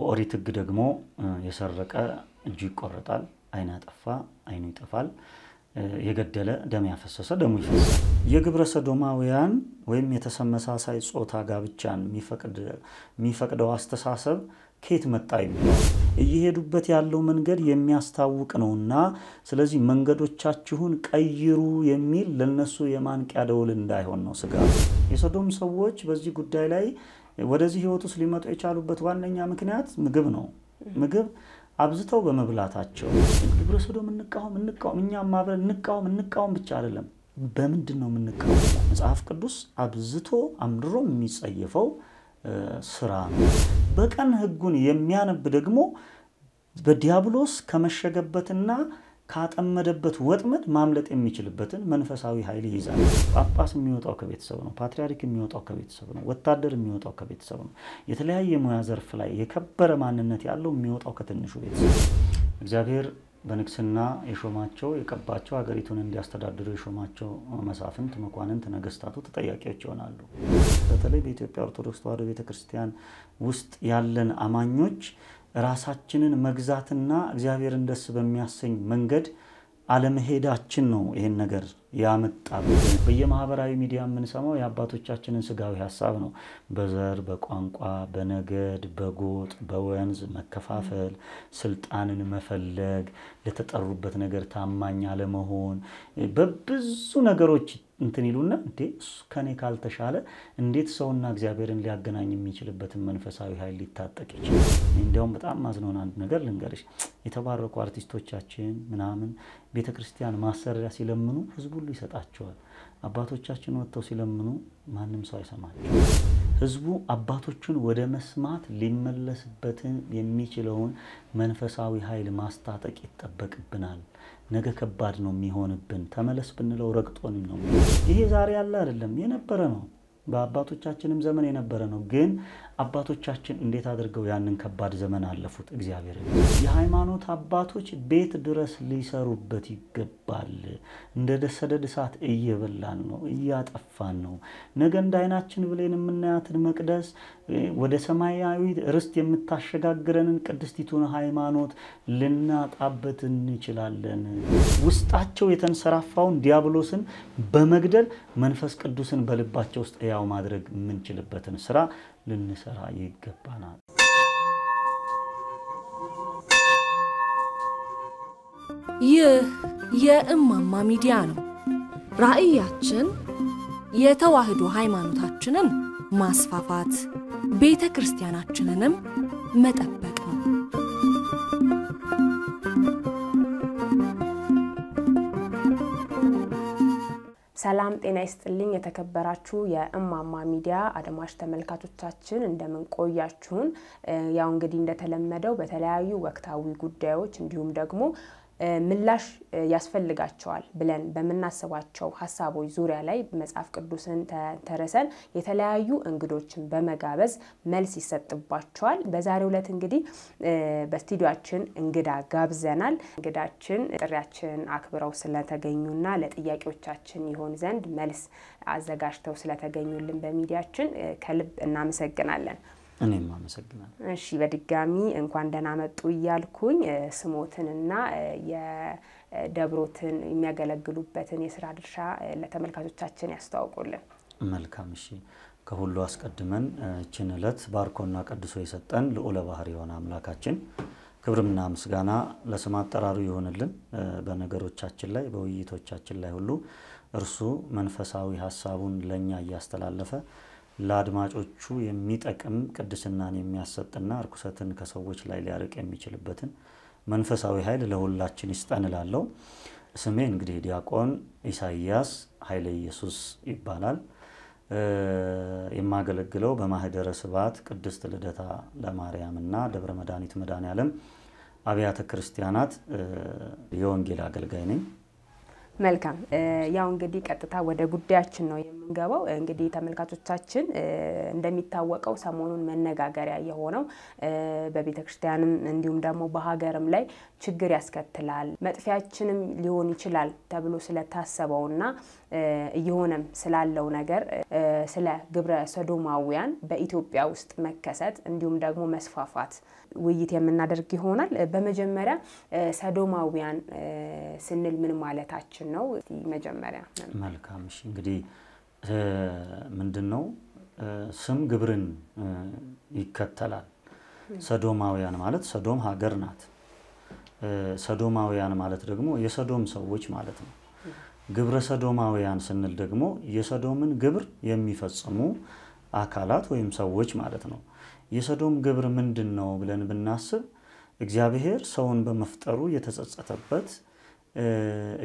በኦሪት ሕግ ደግሞ የሰረቀ እጁ ይቆረጣል፣ አይን አጠፋ ዓይኑ ይጠፋል፣ የገደለ ደም ያፈሰሰ ደሙ ይፈሳል። የግብረ ሰዶማውያን ወይም የተመሳሳይ ጾታ ጋብቻን የሚፈቅደው አስተሳሰብ ከየት መጣ የሚለው እየሄዱበት ያለው መንገድ የሚያስታውቅ ነውና፣ ስለዚህ መንገዶቻችሁን ቀይሩ የሚል ለነሱ የማንቂያ ደውል እንዳይሆን ነው ስጋ የሰዶም ሰዎች በዚህ ጉዳይ ላይ ወደዚህ ህይወት ውስጥ ሊመጡ የቻሉበት ዋነኛ ምክንያት ምግብ ነው። ምግብ አብዝተው በመብላታቸው ግብረ ሰዶም እንቃወም እንቃወም እኛም አብረን እንቃወም እንቃወም ብቻ አይደለም። በምንድን ነው የምንቃወም? መጽሐፍ ቅዱስ አብዝቶ አምድሮ የሚጸየፈው ስራ ነው። በቀን ህጉን የሚያነብ ደግሞ በዲያብሎስ ከመሸገበትና ካጠመደበት ወጥመድ ማምለጥ የሚችልበትን መንፈሳዊ ኃይል ይይዛል። ጳጳስ የሚወጣው ከቤተሰብ ነው። ፓትሪያርክ የሚወጣው ከቤተሰብ ነው። ወታደር የሚወጣው ከቤተሰብ ነው። የተለያየ ሙያ ዘርፍ ላይ የከበረ ማንነት ያለው የሚወጣው ከትንሹ ቤተሰብ እግዚአብሔር በንግስና የሾማቸው የቀባቸው ሀገሪቱን እንዲያስተዳድሩ የሾማቸው መሳፍንት፣ መኳንንት፣ ነገስታቱ ተጠያቂዎች ይሆናሉ። በተለይ በኢትዮጵያ ኦርቶዶክስ ተዋሕዶ ቤተክርስቲያን ውስጥ ያለን አማኞች ራሳችንን መግዛትና እግዚአብሔርን ደስ በሚያሰኝ መንገድ አለመሄዳችን ነው ይህን ነገር ያመጣ። በየማህበራዊ ሚዲያ የምንሰማው የአባቶቻችንን ስጋዊ ሀሳብ ነው። በዘር፣ በቋንቋ፣ በነገድ፣ በጎጥ፣ በወንዝ መከፋፈል፣ ስልጣንን መፈለግ፣ ለተጠሩበት ነገር ታማኝ አለመሆን በብዙ ነገሮች እንትን ይሉና እንዴ ከኔ ካልተሻለ እንዴት ሰውና እግዚአብሔርን ሊያገናኝ የሚችልበትን መንፈሳዊ ኃይል ሊታጠቅ ይችላል? እንዲያውም በጣም ማዝነውን አንድ ነገር ልንገርሽ፣ የተባረኩ አርቲስቶቻችን ምናምን ቤተ ክርስቲያን ማሰሪያ ሲለምኑ ህዝብ ሁሉ ይሰጣቸዋል። አባቶቻችን ወጥተው ሲለምኑ ማንም ሰው አይሰማቸው። ህዝቡ አባቶቹን ወደ መስማት ሊመለስበትን የሚችለውን መንፈሳዊ ኃይል ማስታጠቅ ይጠበቅብናል። ነገ ከባድ ነው የሚሆንብን፣ ተመለስ ብንለው ረግጦን ነው። ይሄ ዛሬ ያለ አይደለም፣ የነበረ ነው። በአባቶቻችንም ዘመን የነበረ ነው ግን አባቶቻችን እንዴት አድርገው ያንን ከባድ ዘመን አለፉት። እግዚአብሔር የሃይማኖት አባቶች ቤት ድረስ ሊሰሩበት ይገባል። እንደ ደሰደድ እሳት እየበላን ነው፣ እያጠፋን ነው። ነገ እንደ አይናችን ብሌን የምናያትን መቅደስ ወደ ሰማያዊ ርስት የምታሸጋግረንን ቅድስቲቱን ሃይማኖት ልናጣበት እንችላለን። ውስጣቸው የተንሰራፋውን ዲያብሎስን በመግደል መንፈስ ቅዱስን በልባቸው ውስጥ ያው ማድረግ የምንችልበትን ስራ ልንሰራ ይገባናል። ይህ የእማማ ሚዲያ ነው። ራዕያችን የተዋህዶ ሃይማኖታችንን ማስፋፋት፣ ቤተ ክርስቲያናችንንም መጠበቅ ነው። ሰላም ጤና ይስጥልኝ። የተከበራችሁ የእማማ ሚዲያ አድማጭ ተመልካቾቻችን እንደምን ቆያችሁን? ያው እንግዲህ እንደተለመደው በተለያዩ ወቅታዊ ጉዳዮች እንዲሁም ደግሞ ምላሽ ያስፈልጋቸዋል ብለን በምናስባቸው ሀሳቦች ዙሪያ ላይ መጽሐፍ ቅዱስን ተንተርሰን የተለያዩ እንግዶችን በመጋበዝ መልስ ይሰጥባቸዋል። በዛሬው ዕለት እንግዲህ በስቱዲያችን እንግዳ ጋብዘናል። እንግዳችን ጥሪያችን አክብረው ስለተገኙና ለጥያቄዎቻችን ይሆን ዘንድ መልስ አዘጋጅተው ስለተገኙልን በሚዲያችን ከልብ እናመሰግናለን። እኔም አመሰግናለሁ። እሺ በድጋሚ እንኳን ደህና መጡ እያልኩኝ ስሞትንና የደብሮትን የሚያገለግሉበትን የስራ ድርሻ ለተመልካቾቻችን ያስተዋውቁልን። መልካም እሺ። ከሁሉ አስቀድመን እችን ዕለት ባርኮና ቀድሶ የሰጠን ልዑለ ባህር የሆነ አምላካችን ክብርና ምስጋና ለስም አጠራሩ ይሆንልን። በነገሮቻችን ላይ በውይይቶቻችን ላይ ሁሉ እርሱ መንፈሳዊ ሀሳቡን ለእኛ እያስተላለፈ ለአድማጮቹ የሚጠቅም ቅድስናን የሚያሰጥና እርኩሰትን ከሰዎች ላይ ሊያርቅ የሚችልበትን መንፈሳዊ ኃይል ለሁላችን ይስጠንላለው። ስሜ እንግዲህ ዲያቆን ኢሳያስ ኃይለ ኢየሱስ ይባላል። የማገለግለው በማህደረ ስብሐት ቅድስት ልደታ ለማርያምና ደብረ መድኃኒት መድኃኔ ዓለም አብያተ ክርስቲያናት የወንጌል አገልጋይ ነኝ። መልካም ያው እንግዲህ ቀጥታ ወደ ጉዳያችን ነው የምንገባው። እንግዲህ ተመልካቾቻችን እንደሚታወቀው ሰሞኑን መነጋገሪያ የሆነው በቤተክርስቲያንም እንዲሁም ደግሞ በሀገርም ላይ ችግር ያስከትላል፣ መጥፊያችንም ሊሆን ይችላል ተብሎ ስለታሰበውና እየሆነም ስላለው ነገር ስለ ግብረ ሰዶማውያን በኢትዮጵያ ውስጥ መከሰት እንዲሁም ደግሞ መስፋፋት ውይይት የምናደርግ ይሆናል። በመጀመሪያ ሰዶማውያን ስንል ምን ማለታችን ነው? መጀመሪያ መልካም። እንግዲህ ምንድን ነው ስም ግብርን ይከተላል። ሰዶማውያን ማለት ሰዶም ሀገር ናት። ሰዶማውያን ማለት ደግሞ የሰዶም ሰዎች ማለት ነው። ግብረ ሰዶማውያን ስንል ደግሞ የሰዶምን ግብር የሚፈጽሙ አካላት ወይም ሰዎች ማለት ነው። የሰዶም ግብር ምንድን ነው ብለን ብናስብ እግዚአብሔር ሰውን በመፍጠሩ የተጸጸተበት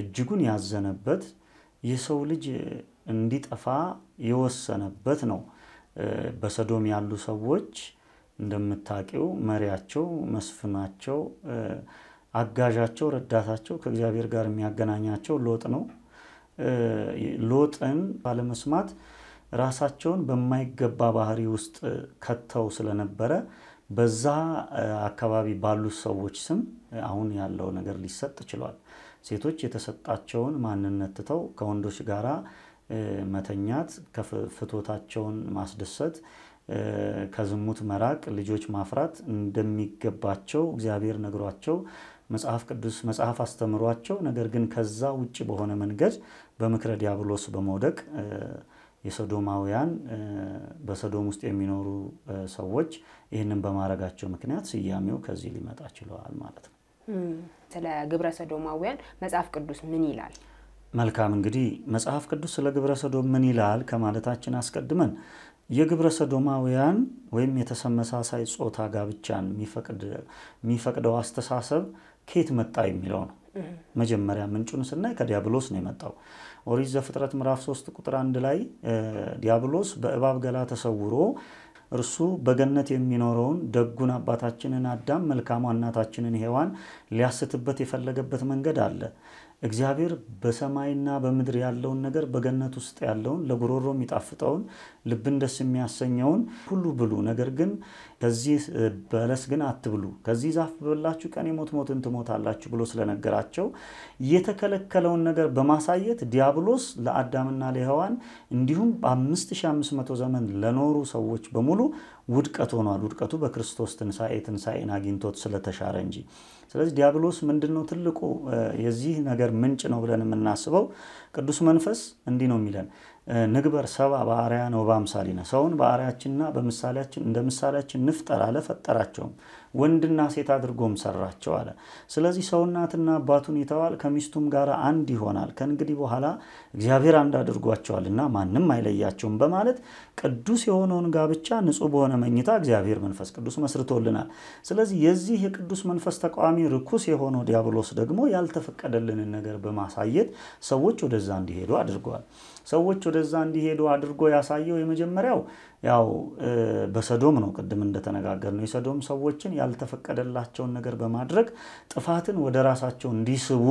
እጅጉን ያዘነበት የሰው ልጅ እንዲጠፋ የወሰነበት ነው። በሰዶም ያሉ ሰዎች እንደምታውቂው መሪያቸው መስፍናቸው አጋዣቸው፣ ረዳታቸው ከእግዚአብሔር ጋር የሚያገናኛቸው ሎጥ ነው። ሎጥን ባለመስማት ራሳቸውን በማይገባ ባህሪ ውስጥ ከተው ስለነበረ በዛ አካባቢ ባሉት ሰዎች ስም አሁን ያለው ነገር ሊሰጥ ችሏል። ሴቶች የተሰጣቸውን ማንነት ትተው ከወንዶች ጋራ መተኛት፣ ፍቶታቸውን ማስደሰት፣ ከዝሙት መራቅ፣ ልጆች ማፍራት እንደሚገባቸው እግዚአብሔር ነግሯቸው መጽሐፍ ቅዱስ መጽሐፍ አስተምሯቸው፣ ነገር ግን ከዛ ውጭ በሆነ መንገድ በምክረ ዲያብሎስ በመውደቅ የሶዶማውያን በሶዶም ውስጥ የሚኖሩ ሰዎች ይህንን በማድረጋቸው ምክንያት ስያሜው ከዚህ ሊመጣ ችለዋል ማለት ነው። ስለ ግብረ ሶዶማውያን መጽሐፍ ቅዱስ ምን ይላል? መልካም እንግዲህ መጽሐፍ ቅዱስ ስለ ግብረ ሶዶም ምን ይላል ከማለታችን አስቀድመን የግብረ ሶዶማውያን ወይም የተሰመሳሳይ ጾታ ጋብቻን የሚፈቅደው አስተሳሰብ ከየት መጣ የሚለው ነው። መጀመሪያ ምንጩን ስናይ ከዲያብሎስ ነው የመጣው። ኦሪት ዘፍጥረት ምዕራፍ 3 ቁጥር አንድ ላይ ዲያብሎስ በእባብ ገላ ተሰውሮ እርሱ በገነት የሚኖረውን ደጉን አባታችንን አዳም መልካሟ እናታችንን ሔዋን ሊያስትበት የፈለገበት መንገድ አለ። እግዚአብሔር በሰማይና በምድር ያለውን ነገር በገነት ውስጥ ያለውን ለጉሮሮ የሚጣፍጠውን ልብን ደስ የሚያሰኘውን ሁሉ ብሉ፣ ነገር ግን ከዚህ በለስ ግን አትብሉ፣ ከዚህ ዛፍ በበላችሁ ቀን የሞት ሞትን ትሞታላችሁ ብሎ ስለነገራቸው የተከለከለውን ነገር በማሳየት ዲያብሎስ ለአዳምና ለሔዋን እንዲሁም በ5500 ዘመን ለኖሩ ሰዎች በሙሉ ውድቀት ሆኗል። ውድቀቱ በክርስቶስ ትንሣኤ ትንሣኤን አግኝቶት ስለተሻረ እንጂ። ስለዚህ ዲያብሎስ ምንድን ነው ትልቁ የዚህ ነገር ምንጭ ነው ብለን የምናስበው ቅዱስ መንፈስ እንዲህ ነው የሚለን ንግበር ሰባ ሰብአ በአርአያነ ወበአምሳሊነ ሰውን በአርአያችንና በምሳሌያችን እንደ ምሳሌያችን ንፍጠር አለ። ፈጠራቸውም ወንድና ሴት አድርጎም ሰራቸው አለ። ስለዚህ ሰው እናትና አባቱን ይተዋል፣ ከሚስቱም ጋር አንድ ይሆናል፣ ከእንግዲህ በኋላ እግዚአብሔር አንድ አድርጓቸዋልና ማንም አይለያቸውም በማለት ቅዱስ የሆነውን ጋብቻ ንጹሕ በሆነ መኝታ እግዚአብሔር መንፈስ ቅዱስ መስርቶልናል። ስለዚህ የዚህ የቅዱስ መንፈስ ተቃዋሚ ርኩስ የሆነው ዲያብሎስ ደግሞ ያልተፈቀደልንን ነገር በማሳየት ሰዎች ወደዛ እንዲሄዱ አድርገዋል። ሰዎች ወደዛ እንዲሄዱ አድርጎ ያሳየው የመጀመሪያው ያው በሰዶም ነው። ቅድም እንደተነጋገር ነው የሰዶም ሰዎችን ያልተፈቀደላቸውን ነገር በማድረግ ጥፋትን ወደ ራሳቸው እንዲስቡ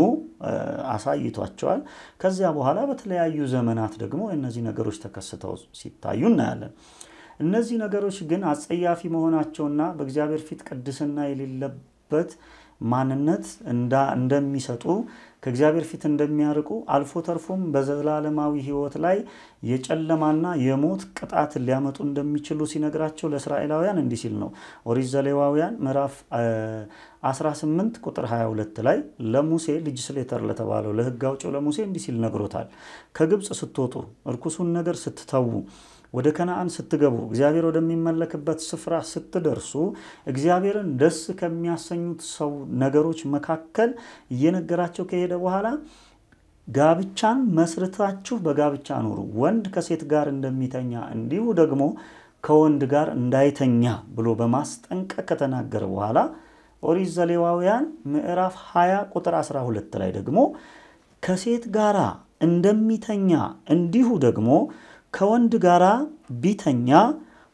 አሳይቷቸዋል። ከዚያ በኋላ በተለያዩ ዘመናት ደግሞ እነዚህ ነገሮች ተከስተው ሲታዩ እናያለን። እነዚህ ነገሮች ግን አጸያፊ መሆናቸውና በእግዚአብሔር ፊት ቅድስና የሌለበት ማንነት እንደሚሰጡ ከእግዚአብሔር ፊት እንደሚያርቁ አልፎ ተርፎም በዘላለማዊ ሕይወት ላይ የጨለማና የሞት ቅጣት ሊያመጡ እንደሚችሉ ሲነግራቸው ለእስራኤላውያን እንዲህ ሲል ነው። ኦሪት ዘሌዋውያን ምዕራፍ 18 ቁጥር 22 ላይ ለሙሴ ስሌተር ለተባለው ለሕግ አውጪው ለሙሴ እንዲህ ሲል ነግሮታል። ከግብፅ ስትወጡ፣ እርኩሱን ነገር ስትተዉ ወደ ከነአን ስትገቡ እግዚአብሔር ወደሚመለክበት ስፍራ ስትደርሱ እግዚአብሔርን ደስ ከሚያሰኙት ሰው ነገሮች መካከል እየነገራቸው ከሄደ በኋላ ጋብቻን መስርታችሁ በጋብቻ ኑሩ። ወንድ ከሴት ጋር እንደሚተኛ እንዲሁ ደግሞ ከወንድ ጋር እንዳይተኛ ብሎ በማስጠንቀቅ ከተናገረ በኋላ ኦሪት ዘሌዋውያን ምዕራፍ 20 ቁጥር 12 ላይ ደግሞ ከሴት ጋራ እንደሚተኛ እንዲሁ ደግሞ ከወንድ ጋር ቢተኛ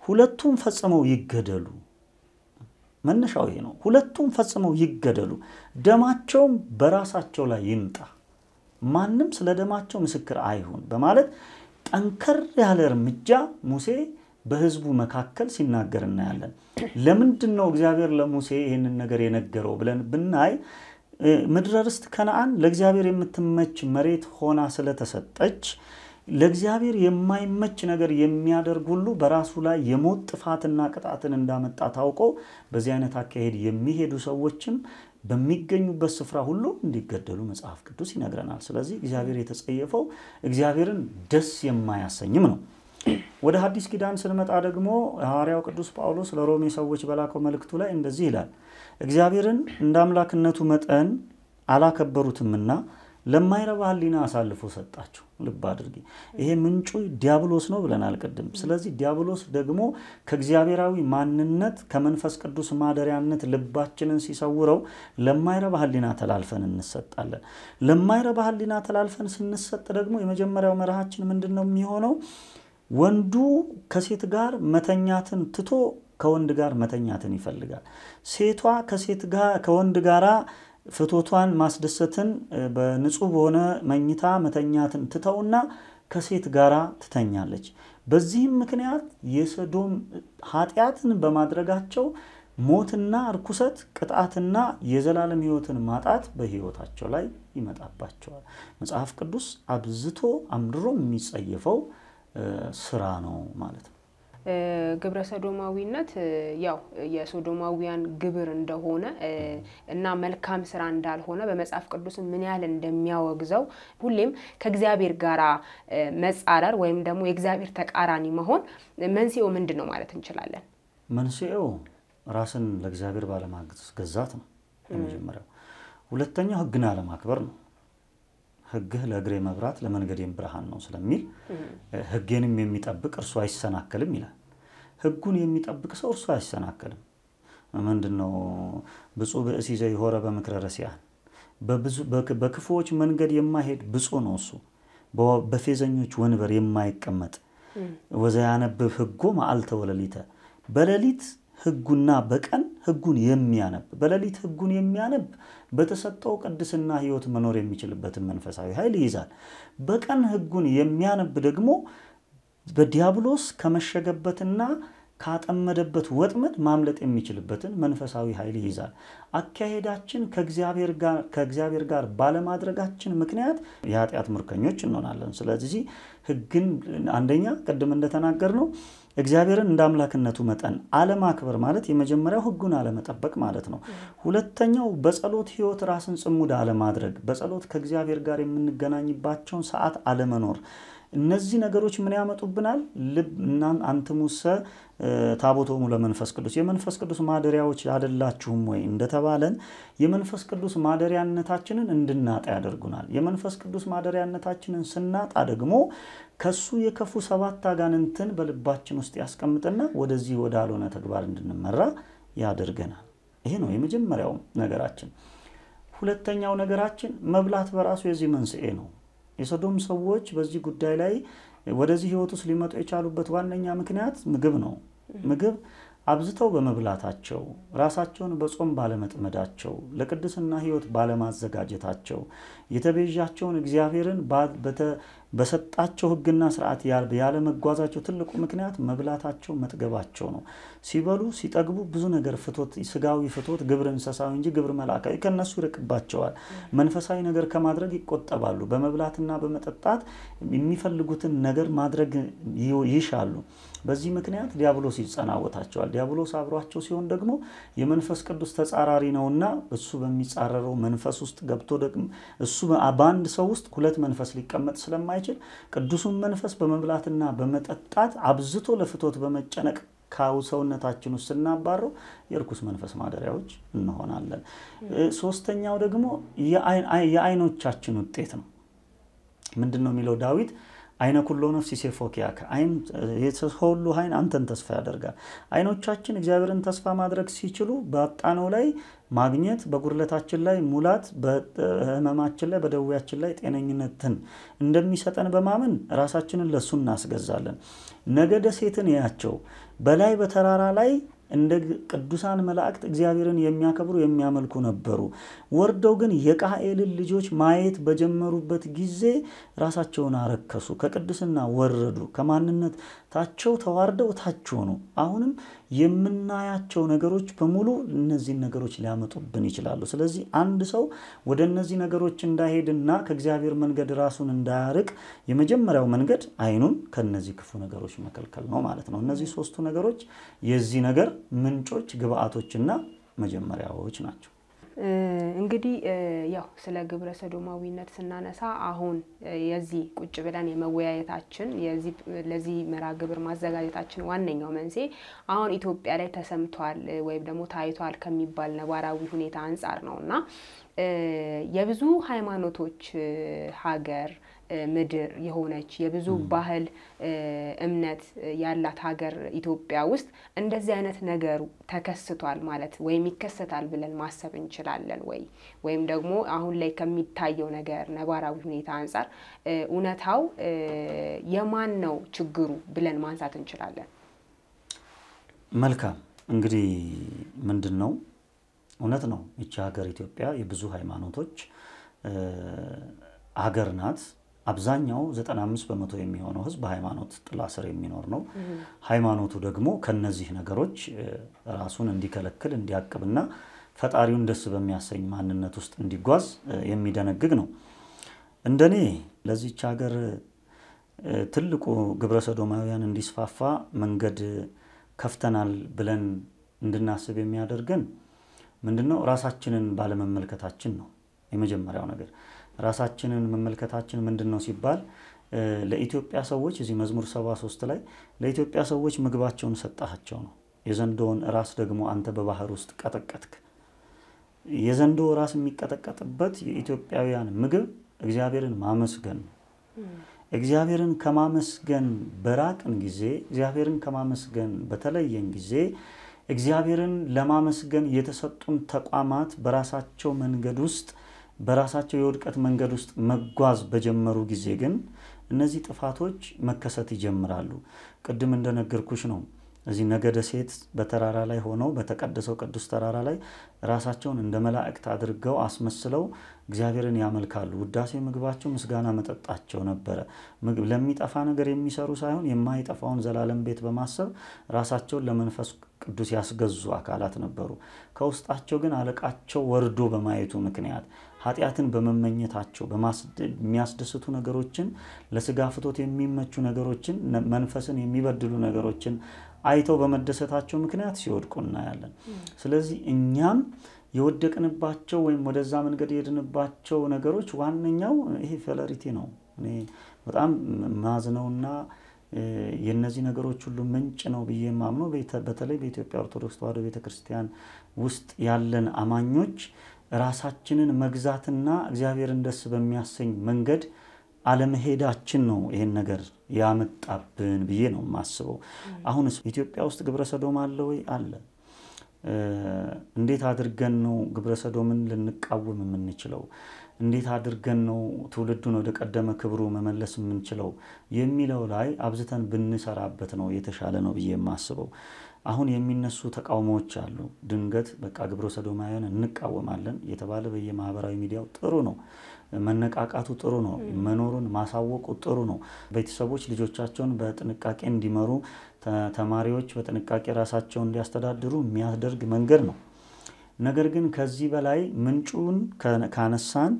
ሁለቱም ፈጽመው ይገደሉ። መነሻው ይሄ ነው። ሁለቱም ፈጽመው ይገደሉ፣ ደማቸውም በራሳቸው ላይ ይምጣ፣ ማንም ስለ ደማቸው ምስክር አይሁን በማለት ጠንከር ያለ እርምጃ ሙሴ በህዝቡ መካከል ሲናገር እናያለን። ለምንድን ነው እግዚአብሔር ለሙሴ ይህንን ነገር የነገረው ብለን ብናይ ምድረ ርስት ከነአን ለእግዚአብሔር የምትመች መሬት ሆና ስለተሰጠች ለእግዚአብሔር የማይመች ነገር የሚያደርግ ሁሉ በራሱ ላይ የሞት ጥፋትና ቅጣትን እንዳመጣ ታውቆ በዚህ አይነት አካሄድ የሚሄዱ ሰዎችም በሚገኙበት ስፍራ ሁሉ እንዲገደሉ መጽሐፍ ቅዱስ ይነግረናል። ስለዚህ እግዚአብሔር የተጸየፈው እግዚአብሔርን ደስ የማያሰኝም ነው። ወደ ሐዲስ ኪዳን ስንመጣ ደግሞ ሐዋርያው ቅዱስ ጳውሎስ ለሮሜ ሰዎች በላከው መልእክቱ ላይ እንደዚህ ይላል። እግዚአብሔርን እንደ አምላክነቱ መጠን አላከበሩትምና ለማይረባ ህሊና አሳልፎ ሰጣቸው። ልብ አድርጌ ይሄ ምንጩ ዲያብሎስ ነው ብለናል ቅድም። ስለዚህ ዲያብሎስ ደግሞ ከእግዚአብሔራዊ ማንነት ከመንፈስ ቅዱስ ማደሪያነት ልባችንን ሲሰውረው ለማይረባ ህሊና ተላልፈን እንሰጣለን። ለማይረባ ህሊና ተላልፈን ስንሰጥ ደግሞ የመጀመሪያው መርሃችን ምንድን ነው የሚሆነው? ወንዱ ከሴት ጋር መተኛትን ትቶ ከወንድ ጋር መተኛትን ይፈልጋል። ሴቷ ከሴት ጋር ከወንድ ጋራ ፍቶቷን ማስደሰትን በንጹህ በሆነ መኝታ መተኛትን ትተውና ከሴት ጋራ ትተኛለች። በዚህም ምክንያት የሰዶም ኃጢአትን በማድረጋቸው ሞትና እርኩሰት ቅጣትና የዘላለም ህይወትን ማጣት በህይወታቸው ላይ ይመጣባቸዋል። መጽሐፍ ቅዱስ አብዝቶ አምድሮ የሚጸየፈው ስራ ነው ማለት ነው። ግብረ ሰዶማዊነት ያው የሶዶማዊያን ግብር እንደሆነ እና መልካም ስራ እንዳልሆነ በመጽሐፍ ቅዱስ ምን ያህል እንደሚያወግዘው ሁሌም ከእግዚአብሔር ጋር መጻረር ወይም ደግሞ የእግዚአብሔር ተቃራኒ መሆን መንስኤው ምንድን ነው ማለት እንችላለን? መንስኤው ራስን ለእግዚአብሔር ባለማገዛት ነው የመጀመሪያው። ሁለተኛው ህግን አለማክበር ነው። ህግህ ለእግሬ መብራት ለመንገዴም ብርሃን ነው ስለሚል ህጌንም የሚጠብቅ እርሱ አይሰናከልም ይላል። ህጉን የሚጠብቅ ሰው እርሱ አይሰናከልም። ምንድ ነው ብፁ ብእሲ ዘይሆረ በምክረ ረሲያን፣ በክፉዎች መንገድ የማይሄድ ብፁ ነው እሱ በፌዘኞች ወንበር የማይቀመጥ ያነብብ ህጎ መዓልተ ወለሊተ፣ በሌሊት ህጉና በቀን ህጉን የሚያነብ በሌሊት ህጉን የሚያነብ በተሰጠው ቅድስና ህይወት መኖር የሚችልበትን መንፈሳዊ ኃይል ይይዛል። በቀን ህጉን የሚያነብ ደግሞ በዲያብሎስ ከመሸገበትና ካጠመደበት ወጥመድ ማምለጥ የሚችልበትን መንፈሳዊ ኃይል ይይዛል። አካሄዳችን ከእግዚአብሔር ጋር ባለማድረጋችን ምክንያት የኃጢአት ምርኮኞች እንሆናለን። ስለዚህ ሕግን አንደኛ ቅድም እንደተናገር ነው እግዚአብሔርን እንደ አምላክነቱ መጠን አለማክበር ማለት የመጀመሪያው ሕጉን አለመጠበቅ ማለት ነው። ሁለተኛው በጸሎት ሕይወት ራስን ጽሙድ አለማድረግ፣ በጸሎት ከእግዚአብሔር ጋር የምንገናኝባቸውን ሰዓት አለመኖር እነዚህ ነገሮች ምን ያመጡብናል? ልብ እናን አንትሙሰ ታቦቶሙ ለመንፈስ ቅዱስ የመንፈስ ቅዱስ ማደሪያዎች አይደላችሁም ወይ እንደተባለን የመንፈስ ቅዱስ ማደሪያነታችንን እንድናጣ ያደርጉናል። የመንፈስ ቅዱስ ማደሪያነታችንን ስናጣ ደግሞ ከሱ የከፉ ሰባት አጋንንትን በልባችን ውስጥ ያስቀምጥና ወደዚህ ወዳልሆነ ተግባር እንድንመራ ያደርገናል። ይሄ ነው የመጀመሪያው ነገራችን። ሁለተኛው ነገራችን መብላት በራሱ የዚህ መንስኤ ነው። የሶዶም ሰዎች በዚህ ጉዳይ ላይ ወደዚህ ህይወት ውስጥ ሊመጡ የቻሉበት ዋነኛ ምክንያት ምግብ ነው። ምግብ አብዝተው በመብላታቸው፣ ራሳቸውን በጾም ባለመጥመዳቸው፣ ለቅድስና ህይወት ባለማዘጋጀታቸው የተቤዣቸውን እግዚአብሔርን በሰጣቸው ህግና ስርዓት ያለ መጓዛቸው ትልቁ ምክንያት መብላታቸው መጥገባቸው ነው። ሲበሉ ሲጠግቡ ብዙ ነገር ፍቶት፣ ስጋዊ ፍቶት፣ ግብር እንስሳዊ እንጂ ግብር መላካዊ ከነሱ ይርቅባቸዋል። መንፈሳዊ ነገር ከማድረግ ይቆጠባሉ። በመብላትና በመጠጣት የሚፈልጉትን ነገር ማድረግ ይሻሉ። በዚህ ምክንያት ዲያብሎስ ይጸናወታቸዋል። ዲያብሎስ አብሯቸው ሲሆን ደግሞ የመንፈስ ቅዱስ ተጻራሪ ነውና እሱ በሚጻረረው መንፈስ ውስጥ ገብቶ ደግሞ እሱ በአንድ ሰው ውስጥ ሁለት መንፈስ ሊቀመጥ ስለማይችል ቅዱሱን መንፈስ በመብላትና በመጠጣት አብዝቶ ለፍቶት በመጨነቅ ካው ሰውነታችን ውስጥ ስናባረው የእርኩስ መንፈስ ማደሪያዎች እንሆናለን። ሶስተኛው ደግሞ የአይኖቻችን ውጤት ነው። ምንድን ነው የሚለው ዳዊት አይነ ኩሎ ነፍስ ይሴፎኪያከ አይን ሁሉ አይን አንተን ተስፋ ያደርጋል። አይኖቻችን እግዚአብሔርን ተስፋ ማድረግ ሲችሉ በአጣነው ላይ ማግኘት፣ በጉድለታችን ላይ ሙላት፣ በህመማችን ላይ በደዌያችን ላይ ጤነኝነትን እንደሚሰጠን በማመን ራሳችንን ለሱ እናስገዛለን። ነገደ ሴትን ያቸው በላይ በተራራ ላይ እንደ ቅዱሳን መላእክት እግዚአብሔርን የሚያከብሩ የሚያመልኩ ነበሩ። ወርደው ግን የቃኤልን ልጆች ማየት በጀመሩበት ጊዜ ራሳቸውን አረከሱ፣ ከቅድስና ወረዱ፣ ከማንነታቸው ተዋርደው ታች ሆኑ። አሁንም የምናያቸው ነገሮች በሙሉ እነዚህን ነገሮች ሊያመጡብን ይችላሉ። ስለዚህ አንድ ሰው ወደ እነዚህ ነገሮች እንዳይሄድና ከእግዚአብሔር መንገድ ራሱን እንዳያርቅ የመጀመሪያው መንገድ አይኑን ከነዚህ ክፉ ነገሮች መከልከል ነው ማለት ነው። እነዚህ ሶስቱ ነገሮች የዚህ ነገር ምንጮች፣ ግብአቶችና መጀመሪያዎች ናቸው። እንግዲህ ያው ስለ ግብረ ሰዶማዊነት ስናነሳ አሁን የዚህ ቁጭ ብለን የመወያየታችን ለዚህ መራ ግብር ማዘጋጀታችን ዋነኛው መንስኤ አሁን ኢትዮጵያ ላይ ተሰምቷል ወይም ደግሞ ታይቷል ከሚባል ነባራዊ ሁኔታ አንጻር ነው እና የብዙ ሃይማኖቶች ሀገር ምድር የሆነች የብዙ ባህል እምነት ያላት ሀገር ኢትዮጵያ ውስጥ እንደዚህ አይነት ነገሩ ተከስቷል ማለት ወይም ይከሰታል ብለን ማሰብ እንችላለን ወይ? ወይም ደግሞ አሁን ላይ ከሚታየው ነገር ነባራዊ ሁኔታ አንጻር እውነታው የማን ነው ችግሩ ብለን ማንሳት እንችላለን? መልካም እንግዲህ ምንድን ነው እውነት ነው። ይቺ ሀገር ኢትዮጵያ የብዙ ሃይማኖቶች ሀገር ናት። አብዛኛው 95 በመቶ የሚሆነው ህዝብ በሃይማኖት ጥላ ስር የሚኖር ነው። ሃይማኖቱ ደግሞ ከነዚህ ነገሮች ራሱን እንዲከለክል እንዲያቅብና ፈጣሪውን ደስ በሚያሰኝ ማንነት ውስጥ እንዲጓዝ የሚደነግግ ነው። እንደኔ ለዚች ሀገር ትልቁ ግብረ ሰዶማውያን እንዲስፋፋ መንገድ ከፍተናል ብለን እንድናስብ የሚያደርገን ምንድነው? ራሳችንን ባለመመልከታችን ነው የመጀመሪያው ነገር። ራሳችንን መመልከታችን ምንድን ነው ሲባል ለኢትዮጵያ ሰዎች እዚህ መዝሙር 73 ላይ ለኢትዮጵያ ሰዎች ምግባቸውን ሰጣቸው ነው። የዘንዶውን ራስ ደግሞ አንተ በባህር ውስጥ ቀጠቀጥክ። የዘንዶ ራስ የሚቀጠቀጥበት የኢትዮጵያውያን ምግብ እግዚአብሔርን ማመስገን ነው። እግዚአብሔርን ከማመስገን በራቅን ጊዜ፣ እግዚአብሔርን ከማመስገን በተለየን ጊዜ እግዚአብሔርን ለማመስገን የተሰጡን ተቋማት በራሳቸው መንገድ ውስጥ በራሳቸው የውድቀት መንገድ ውስጥ መጓዝ በጀመሩ ጊዜ ግን እነዚህ ጥፋቶች መከሰት ይጀምራሉ። ቅድም እንደነገርኩሽ ነው። እዚህ ነገደ ሴት በተራራ ላይ ሆነው በተቀደሰው ቅዱስ ተራራ ላይ ራሳቸውን እንደ መላእክት አድርገው አስመስለው እግዚአብሔርን ያመልካሉ። ውዳሴ ምግባቸው፣ ምስጋና መጠጣቸው ነበረ። ለሚጠፋ ነገር የሚሰሩ ሳይሆን የማይጠፋውን ዘላለም ቤት በማሰብ ራሳቸውን ለመንፈስ ቅዱስ ያስገዙ አካላት ነበሩ። ከውስጣቸው ግን አለቃቸው ወርዶ በማየቱ ምክንያት ኃጢአትን በመመኘታቸው የሚያስደስቱ ነገሮችን፣ ለስጋ ፍቶት የሚመቹ ነገሮችን፣ መንፈስን የሚበድሉ ነገሮችን አይተው በመደሰታቸው ምክንያት ሲወድቁ እናያለን። ስለዚህ እኛም የወደቅንባቸው ወይም ወደዛ መንገድ የሄድንባቸው ነገሮች ዋነኛው ይሄ ፌለሪቲ ነው። እኔ በጣም ማዝነውና የእነዚህ ነገሮች ሁሉ ምንጭ ነው ብዬ የማምነው በተለይ በኢትዮጵያ ኦርቶዶክስ ተዋሕዶ ቤተክርስቲያን ውስጥ ያለን አማኞች ራሳችንን መግዛትና እግዚአብሔርን ደስ በሚያሰኝ መንገድ አለመሄዳችን ነው ይህን ነገር ያመጣብን ብዬ ነው የማስበው። አሁን ኢትዮጵያ ውስጥ ግብረ ሰዶም አለ ወይ? አለ። እንዴት አድርገን ነው ግብረ ሰዶምን ልንቃወም የምንችለው? እንዴት አድርገን ነው ትውልዱን ወደ ቀደመ ክብሩ መመለስ የምንችለው የሚለው ላይ አብዝተን ብንሰራበት ነው የተሻለ ነው ብዬ የማስበው። አሁን የሚነሱ ተቃውሞዎች አሉ። ድንገት በቃ ግብረ ሰዶማውያን እንቃወማለን የተባለ በየማህበራዊ ሚዲያው ጥሩ ነው፣ መነቃቃቱ ጥሩ ነው፣ መኖሩን ማሳወቁ ጥሩ ነው። ቤተሰቦች ልጆቻቸውን በጥንቃቄ እንዲመሩ፣ ተማሪዎች በጥንቃቄ ራሳቸውን እንዲያስተዳድሩ የሚያደርግ መንገድ ነው። ነገር ግን ከዚህ በላይ ምንጩን ካነሳን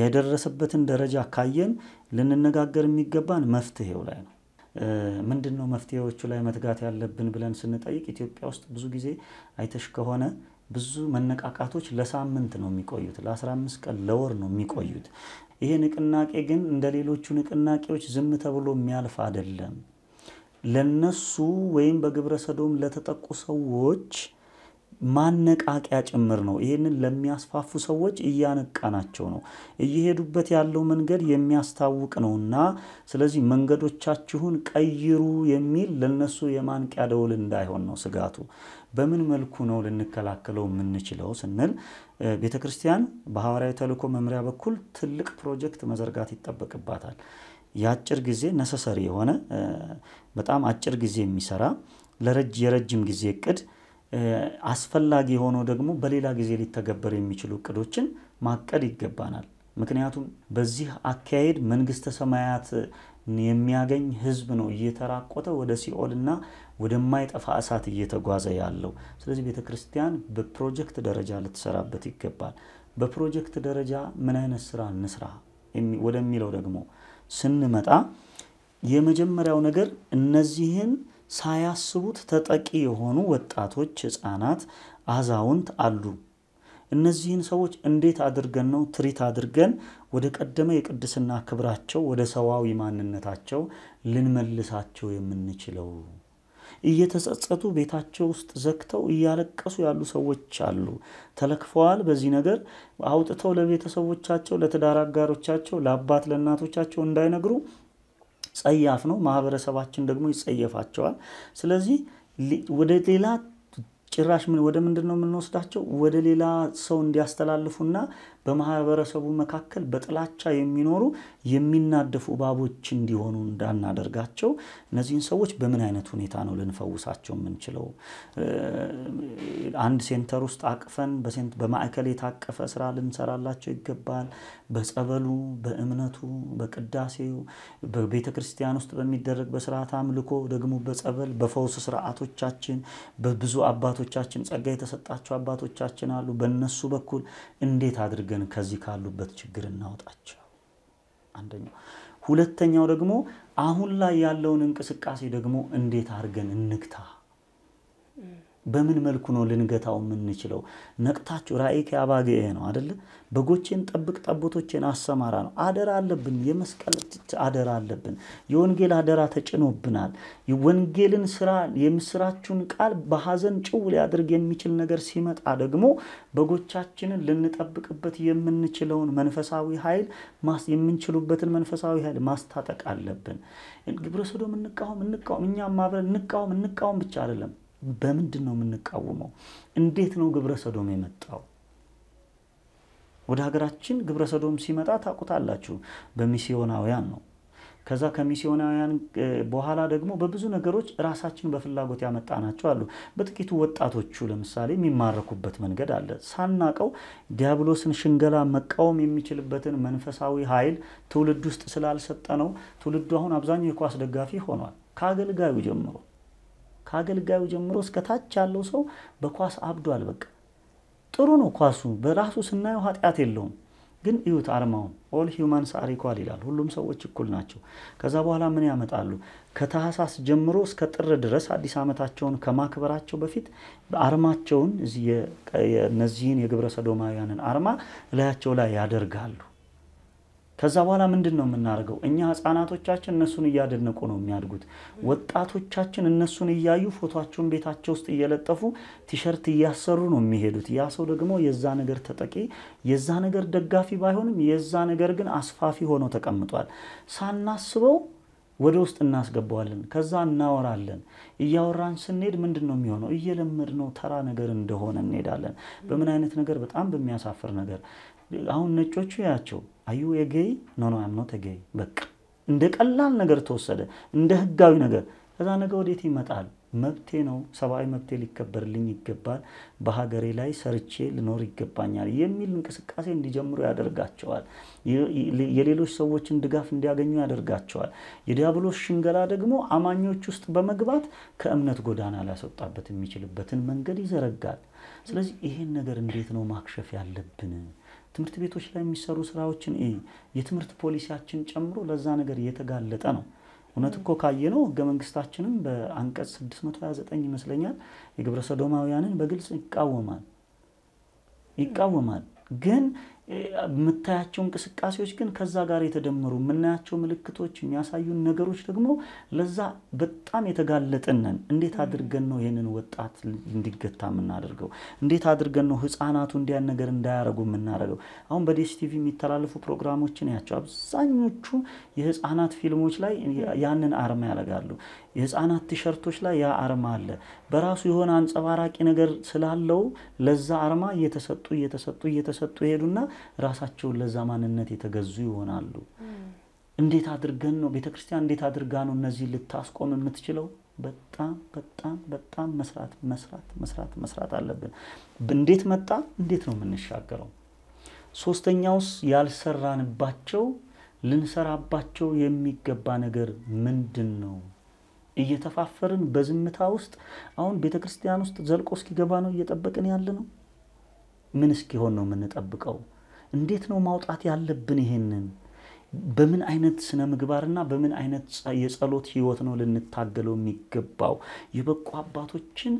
የደረሰበትን ደረጃ ካየን ልንነጋገር የሚገባን መፍትሄው ላይ ነው። ምንድን ነው መፍትሄዎቹ ላይ መትጋት ያለብን ብለን ስንጠይቅ ኢትዮጵያ ውስጥ ብዙ ጊዜ አይተሽ ከሆነ ብዙ መነቃቃቶች ለሳምንት ነው የሚቆዩት፣ ለ15 ቀን ለወር ነው የሚቆዩት። ይሄ ንቅናቄ ግን እንደ ሌሎቹ ንቅናቄዎች ዝም ተብሎ የሚያልፍ አይደለም። ለነሱ ወይም በግብረ ሰዶም ለተጠቁ ሰዎች ማነቃቂያ ጭምር ነው። ይህንን ለሚያስፋፉ ሰዎች እያነቃናቸው ነው። እየሄዱበት ያለው መንገድ የሚያስታውቅ ነውና፣ ስለዚህ መንገዶቻችሁን ቀይሩ የሚል ለነሱ የማንቂያ ደውል እንዳይሆን ነው ስጋቱ። በምን መልኩ ነው ልንከላከለው የምንችለው ስንል ቤተ ክርስቲያን በሐዋርያዊ ተልእኮ መምሪያ በኩል ትልቅ ፕሮጀክት መዘርጋት ይጠበቅባታል። የአጭር ጊዜ ነሰሰሪ የሆነ በጣም አጭር ጊዜ የሚሰራ የረጅም ጊዜ እቅድ አስፈላጊ የሆነው ደግሞ በሌላ ጊዜ ሊተገበር የሚችሉ እቅዶችን ማቀድ ይገባናል። ምክንያቱም በዚህ አካሄድ መንግስተ ሰማያት የሚያገኝ ህዝብ ነው እየተራቆተ ወደ ሲኦልና ወደማይጠፋ እሳት እየተጓዘ ያለው። ስለዚህ ቤተ ክርስቲያን በፕሮጀክት ደረጃ ልትሰራበት ይገባል። በፕሮጀክት ደረጃ ምን አይነት ስራ እንስራ ወደሚለው ደግሞ ስንመጣ የመጀመሪያው ነገር እነዚህን ሳያስቡት ተጠቂ የሆኑ ወጣቶች፣ ህጻናት፣ አዛውንት አሉ። እነዚህን ሰዎች እንዴት አድርገን ነው ትሪት አድርገን ወደ ቀደመ የቅድስና ክብራቸው ወደ ሰዋዊ ማንነታቸው ልንመልሳቸው የምንችለው? እየተጸጸቱ ቤታቸው ውስጥ ዘግተው እያለቀሱ ያሉ ሰዎች አሉ። ተለክፈዋል። በዚህ ነገር አውጥተው ለቤተሰቦቻቸው፣ ለትዳር አጋሮቻቸው፣ ለአባት ለእናቶቻቸው እንዳይነግሩ ጸያፍ ነው። ማህበረሰባችን ደግሞ ይጸየፋቸዋል። ስለዚህ ወደ ሌላ ጭራሽ ምን ወደ ምንድን ነው የምንወስዳቸው? ወደ ሌላ ሰው እንዲያስተላልፉና በማህበረሰቡ መካከል በጥላቻ የሚኖሩ የሚናደፉ እባቦች እንዲሆኑ እንዳናደርጋቸው እነዚህን ሰዎች በምን አይነት ሁኔታ ነው ልንፈውሳቸው የምንችለው? አንድ ሴንተር ውስጥ አቅፈን በማዕከል የታቀፈ ስራ ልንሰራላቸው ይገባል። በጸበሉ፣ በእምነቱ፣ በቅዳሴው፣ በቤተ ክርስቲያን ውስጥ በሚደረግ በስርዓት አምልኮ ደግሞ በጸበል፣ በፈውስ ስርዓቶቻችን በብዙ አባቶቻችን ጸጋ የተሰጣቸው አባቶቻችን አሉ። በነሱ በኩል እንዴት አድርገ ግን ከዚህ ካሉበት ችግር እናወጣቸው። አንደኛው። ሁለተኛው ደግሞ አሁን ላይ ያለውን እንቅስቃሴ ደግሞ እንዴት አድርገን እንግታ በምን መልኩ ነው ልንገታው የምንችለው? ነቅታችሁ ራእይ ከአባግዕ ነው አደለ? በጎቼን ጠብቅ ጠቦቶቼን አሰማራ ነው። አደራ አለብን፣ የመስቀል አደራ አለብን። የወንጌል አደራ ተጭኖብናል። ወንጌልን ስራ የምስራችሁን ቃል በሀዘን ጭው ሊያደርግ የሚችል ነገር ሲመጣ ደግሞ በጎቻችንን ልንጠብቅበት የምንችለውን መንፈሳዊ ኃይል የምንችሉበትን መንፈሳዊ ኃይል ማስታጠቅ አለብን። ግብረ ሰዶም እንቃወም፣ እንቃወም፣ እኛም አብረን እንቃወም። እንቃወም ብቻ አይደለም በምንድን ነው የምንቃወመው? እንዴት ነው ግብረ ሰዶም የመጣው? ወደ ሀገራችን ግብረ ሰዶም ሲመጣ ታውቁታላችሁ፣ በሚስዮናውያን ነው። ከዛ ከሚስዮናውያን በኋላ ደግሞ በብዙ ነገሮች ራሳችን በፍላጎት ያመጣናቸው አሉ። በጥቂቱ ወጣቶቹ ለምሳሌ የሚማረኩበት መንገድ አለ። ሳናቀው ዲያብሎስን ሽንገላ መቃወም የሚችልበትን መንፈሳዊ ኃይል ትውልድ ውስጥ ስላልሰጠ ነው። ትውልዱ አሁን አብዛኛው የኳስ ደጋፊ ሆኗል፣ ከአገልጋዩ ጀምሮ ከአገልጋዩ ጀምሮ እስከ ታች ያለው ሰው በኳስ አብዷል። በቃ ጥሩ ነው ኳሱ በራሱ ስናየው ኃጢአት የለውም። ግን እዩት አርማውን ኦል ሂውማንስ አር ኢኳል ይላል። ሁሉም ሰዎች እኩል ናቸው። ከዛ በኋላ ምን ያመጣሉ? ከታህሳስ ጀምሮ እስከ ጥር ድረስ አዲስ ዓመታቸውን ከማክበራቸው በፊት አርማቸውን እነዚህን የግብረ ሰዶማውያንን አርማ እላያቸው ላይ ያደርጋሉ። ከዛ በኋላ ምንድን ነው የምናደርገው? እኛ ህፃናቶቻችን እነሱን እያደነቁ ነው የሚያድጉት። ወጣቶቻችን እነሱን እያዩ ፎቶቸውን ቤታቸው ውስጥ እየለጠፉ ቲሸርት እያሰሩ ነው የሚሄዱት። ያ ሰው ደግሞ የዛ ነገር ተጠቂ፣ የዛ ነገር ደጋፊ ባይሆንም የዛ ነገር ግን አስፋፊ ሆኖ ተቀምጧል። ሳናስበው ወደ ውስጥ እናስገባዋለን። ከዛ እናወራለን። እያወራን ስንሄድ ምንድን ነው የሚሆነው? እየለመድ ነው ተራ ነገር እንደሆነ እንሄዳለን። በምን አይነት ነገር? በጣም በሚያሳፍር ነገር። አሁን ነጮቹ ያቸው አዩ የገይ ኖ ኖ አም ኖት ገይ በቃ እንደ ቀላል ነገር ተወሰደ፣ እንደ ህጋዊ ነገር። ከዛ ነገ ወዴት ይመጣል? መብቴ ነው፣ ሰብአዊ መብቴ ሊከበርልኝ ይገባል፣ በሀገሬ ላይ ሰርቼ ልኖር ይገባኛል የሚል እንቅስቃሴ እንዲጀምሩ ያደርጋቸዋል። የሌሎች ሰዎችን ድጋፍ እንዲያገኙ ያደርጋቸዋል። የዲያብሎስ ሽንገላ ደግሞ አማኞች ውስጥ በመግባት ከእምነት ጎዳና ሊያስወጣበት የሚችልበትን መንገድ ይዘረጋል። ስለዚህ ይሄን ነገር እንዴት ነው ማክሸፍ ያለብን? ትምህርት ቤቶች ላይ የሚሰሩ ስራዎችን የትምህርት ፖሊሲያችን ጨምሮ ለዛ ነገር እየተጋለጠ ነው። እውነት እኮ ካየ ነው ህገ መንግስታችንም በአንቀጽ 629 ይመስለኛል የግብረ ሰዶማውያንን በግልጽ ይቃወማል ይቃወማል ግን የምታያቸው እንቅስቃሴዎች ግን ከዛ ጋር የተደመሩ የምናያቸው ምልክቶች የሚያሳዩን ነገሮች ደግሞ ለዛ በጣም የተጋለጠነን እንዴት አድርገን ነው ይህንን ወጣት እንዲገታ የምናደርገው? እንዴት አድርገን ነው ህፃናቱ እንዲያን ነገር እንዳያደርጉ የምናደርገው? አሁን በዲስቲቪ የሚተላለፉ ፕሮግራሞችን ያቸው አብዛኞቹ የህፃናት ፊልሞች ላይ ያንን አርማ ያደርጋሉ። የህፃናት ቲሸርቶች ላይ ያ አርማ አለ። በራሱ የሆነ አንጸባራቂ ነገር ስላለው ለዛ አርማ እየተሰጡ እየተሰጡ እየተሰጡ ይሄዱና ራሳቸውን ለዛ ማንነት የተገዙ ይሆናሉ። እንዴት አድርገን ነው ቤተ ክርስቲያን እንዴት አድርጋ ነው እነዚህ ልታስቆም የምትችለው? በጣም በጣም በጣም መስራት መስራት መስራት መስራት አለብን። እንዴት መጣ? እንዴት ነው የምንሻገረው? ሶስተኛውስ ያልሰራንባቸው ልንሰራባቸው የሚገባ ነገር ምንድን ነው? እየተፋፈርን በዝምታ ውስጥ አሁን ቤተ ክርስቲያን ውስጥ ዘልቆ እስኪገባ ነው እየጠበቅን ያለ ነው። ምን እስኪሆን ነው የምንጠብቀው? እንዴት ነው ማውጣት ያለብን ይሄንን በምን አይነት ስነ ምግባርና በምን አይነት የጸሎት ህይወት ነው ልንታገለው የሚገባው? የበቁ አባቶችን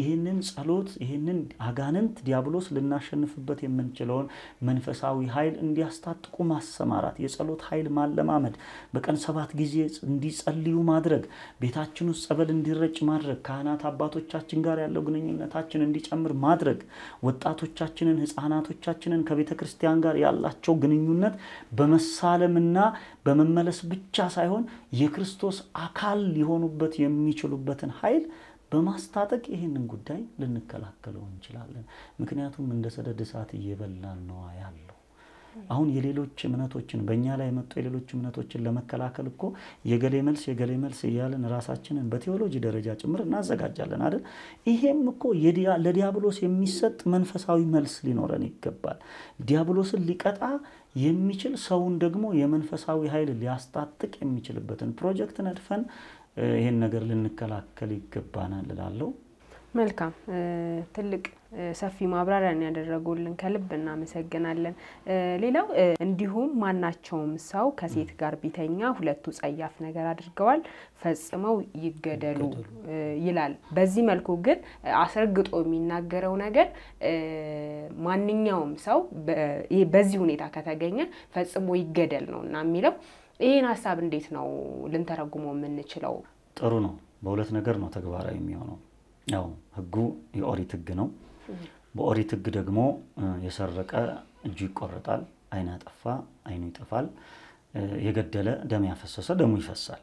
ይህንን ጸሎት ይህንን አጋንንት ዲያብሎስ ልናሸንፍበት የምንችለውን መንፈሳዊ ኃይል እንዲያስታጥቁ ማሰማራት፣ የጸሎት ኃይል ማለማመድ፣ በቀን ሰባት ጊዜ እንዲጸልዩ ማድረግ፣ ቤታችን ውስጥ ጸበል እንዲረጭ ማድረግ፣ ካህናት አባቶቻችን ጋር ያለው ግንኙነታችን እንዲጨምር ማድረግ፣ ወጣቶቻችንን ህፃናቶቻችንን ከቤተ ክርስቲያን ጋር ያላቸው ግንኙነት በመሳለ መታደምና በመመለስ ብቻ ሳይሆን የክርስቶስ አካል ሊሆኑበት የሚችሉበትን ኃይል በማስታጠቅ ይህንን ጉዳይ ልንከላከለው እንችላለን። ምክንያቱም እንደ ሰደድ እሳት እየበላን ነዋ ያለው። አሁን የሌሎች እምነቶችን በእኛ ላይ የመጡ የሌሎች እምነቶችን ለመከላከል እኮ የገሌ መልስ የገሌ መልስ እያለን ራሳችንን በቴዎሎጂ ደረጃ ጭምር እናዘጋጃለን አይደል? ይሄም እኮ ለዲያብሎስ የሚሰጥ መንፈሳዊ መልስ ሊኖረን ይገባል። ዲያብሎስን ሊቀጣ የሚችል ሰውን ደግሞ የመንፈሳዊ ኃይል ሊያስታጥቅ የሚችልበትን ፕሮጀክት ነድፈን ይህን ነገር ልንከላከል ይገባናል እላለሁ። መልካም ትልቅ ሰፊ ማብራሪያን ያደረጉልን ከልብ እናመሰግናለን። ሌላው እንዲሁም ማናቸውም ሰው ከሴት ጋር ቢተኛ ሁለቱ ጸያፍ ነገር አድርገዋል ፈጽመው ይገደሉ ይላል። በዚህ መልኩ ግን አስረግጦ የሚናገረው ነገር ማንኛውም ሰው በዚህ ሁኔታ ከተገኘ ፈጽሞ ይገደል ነው እና የሚለው ይህን ሀሳብ እንዴት ነው ልንተረጉመው የምንችለው? ጥሩ ነው። በሁለት ነገር ነው ተግባራዊ የሚሆነው ያው ህጉ የኦሪት ህግ ነው። በኦሪት ህግ ደግሞ የሰረቀ እጁ ይቆረጣል፣ አይን ያጠፋ አይኑ ይጠፋል፣ የገደለ ደም ያፈሰሰ ደሙ ይፈሳል።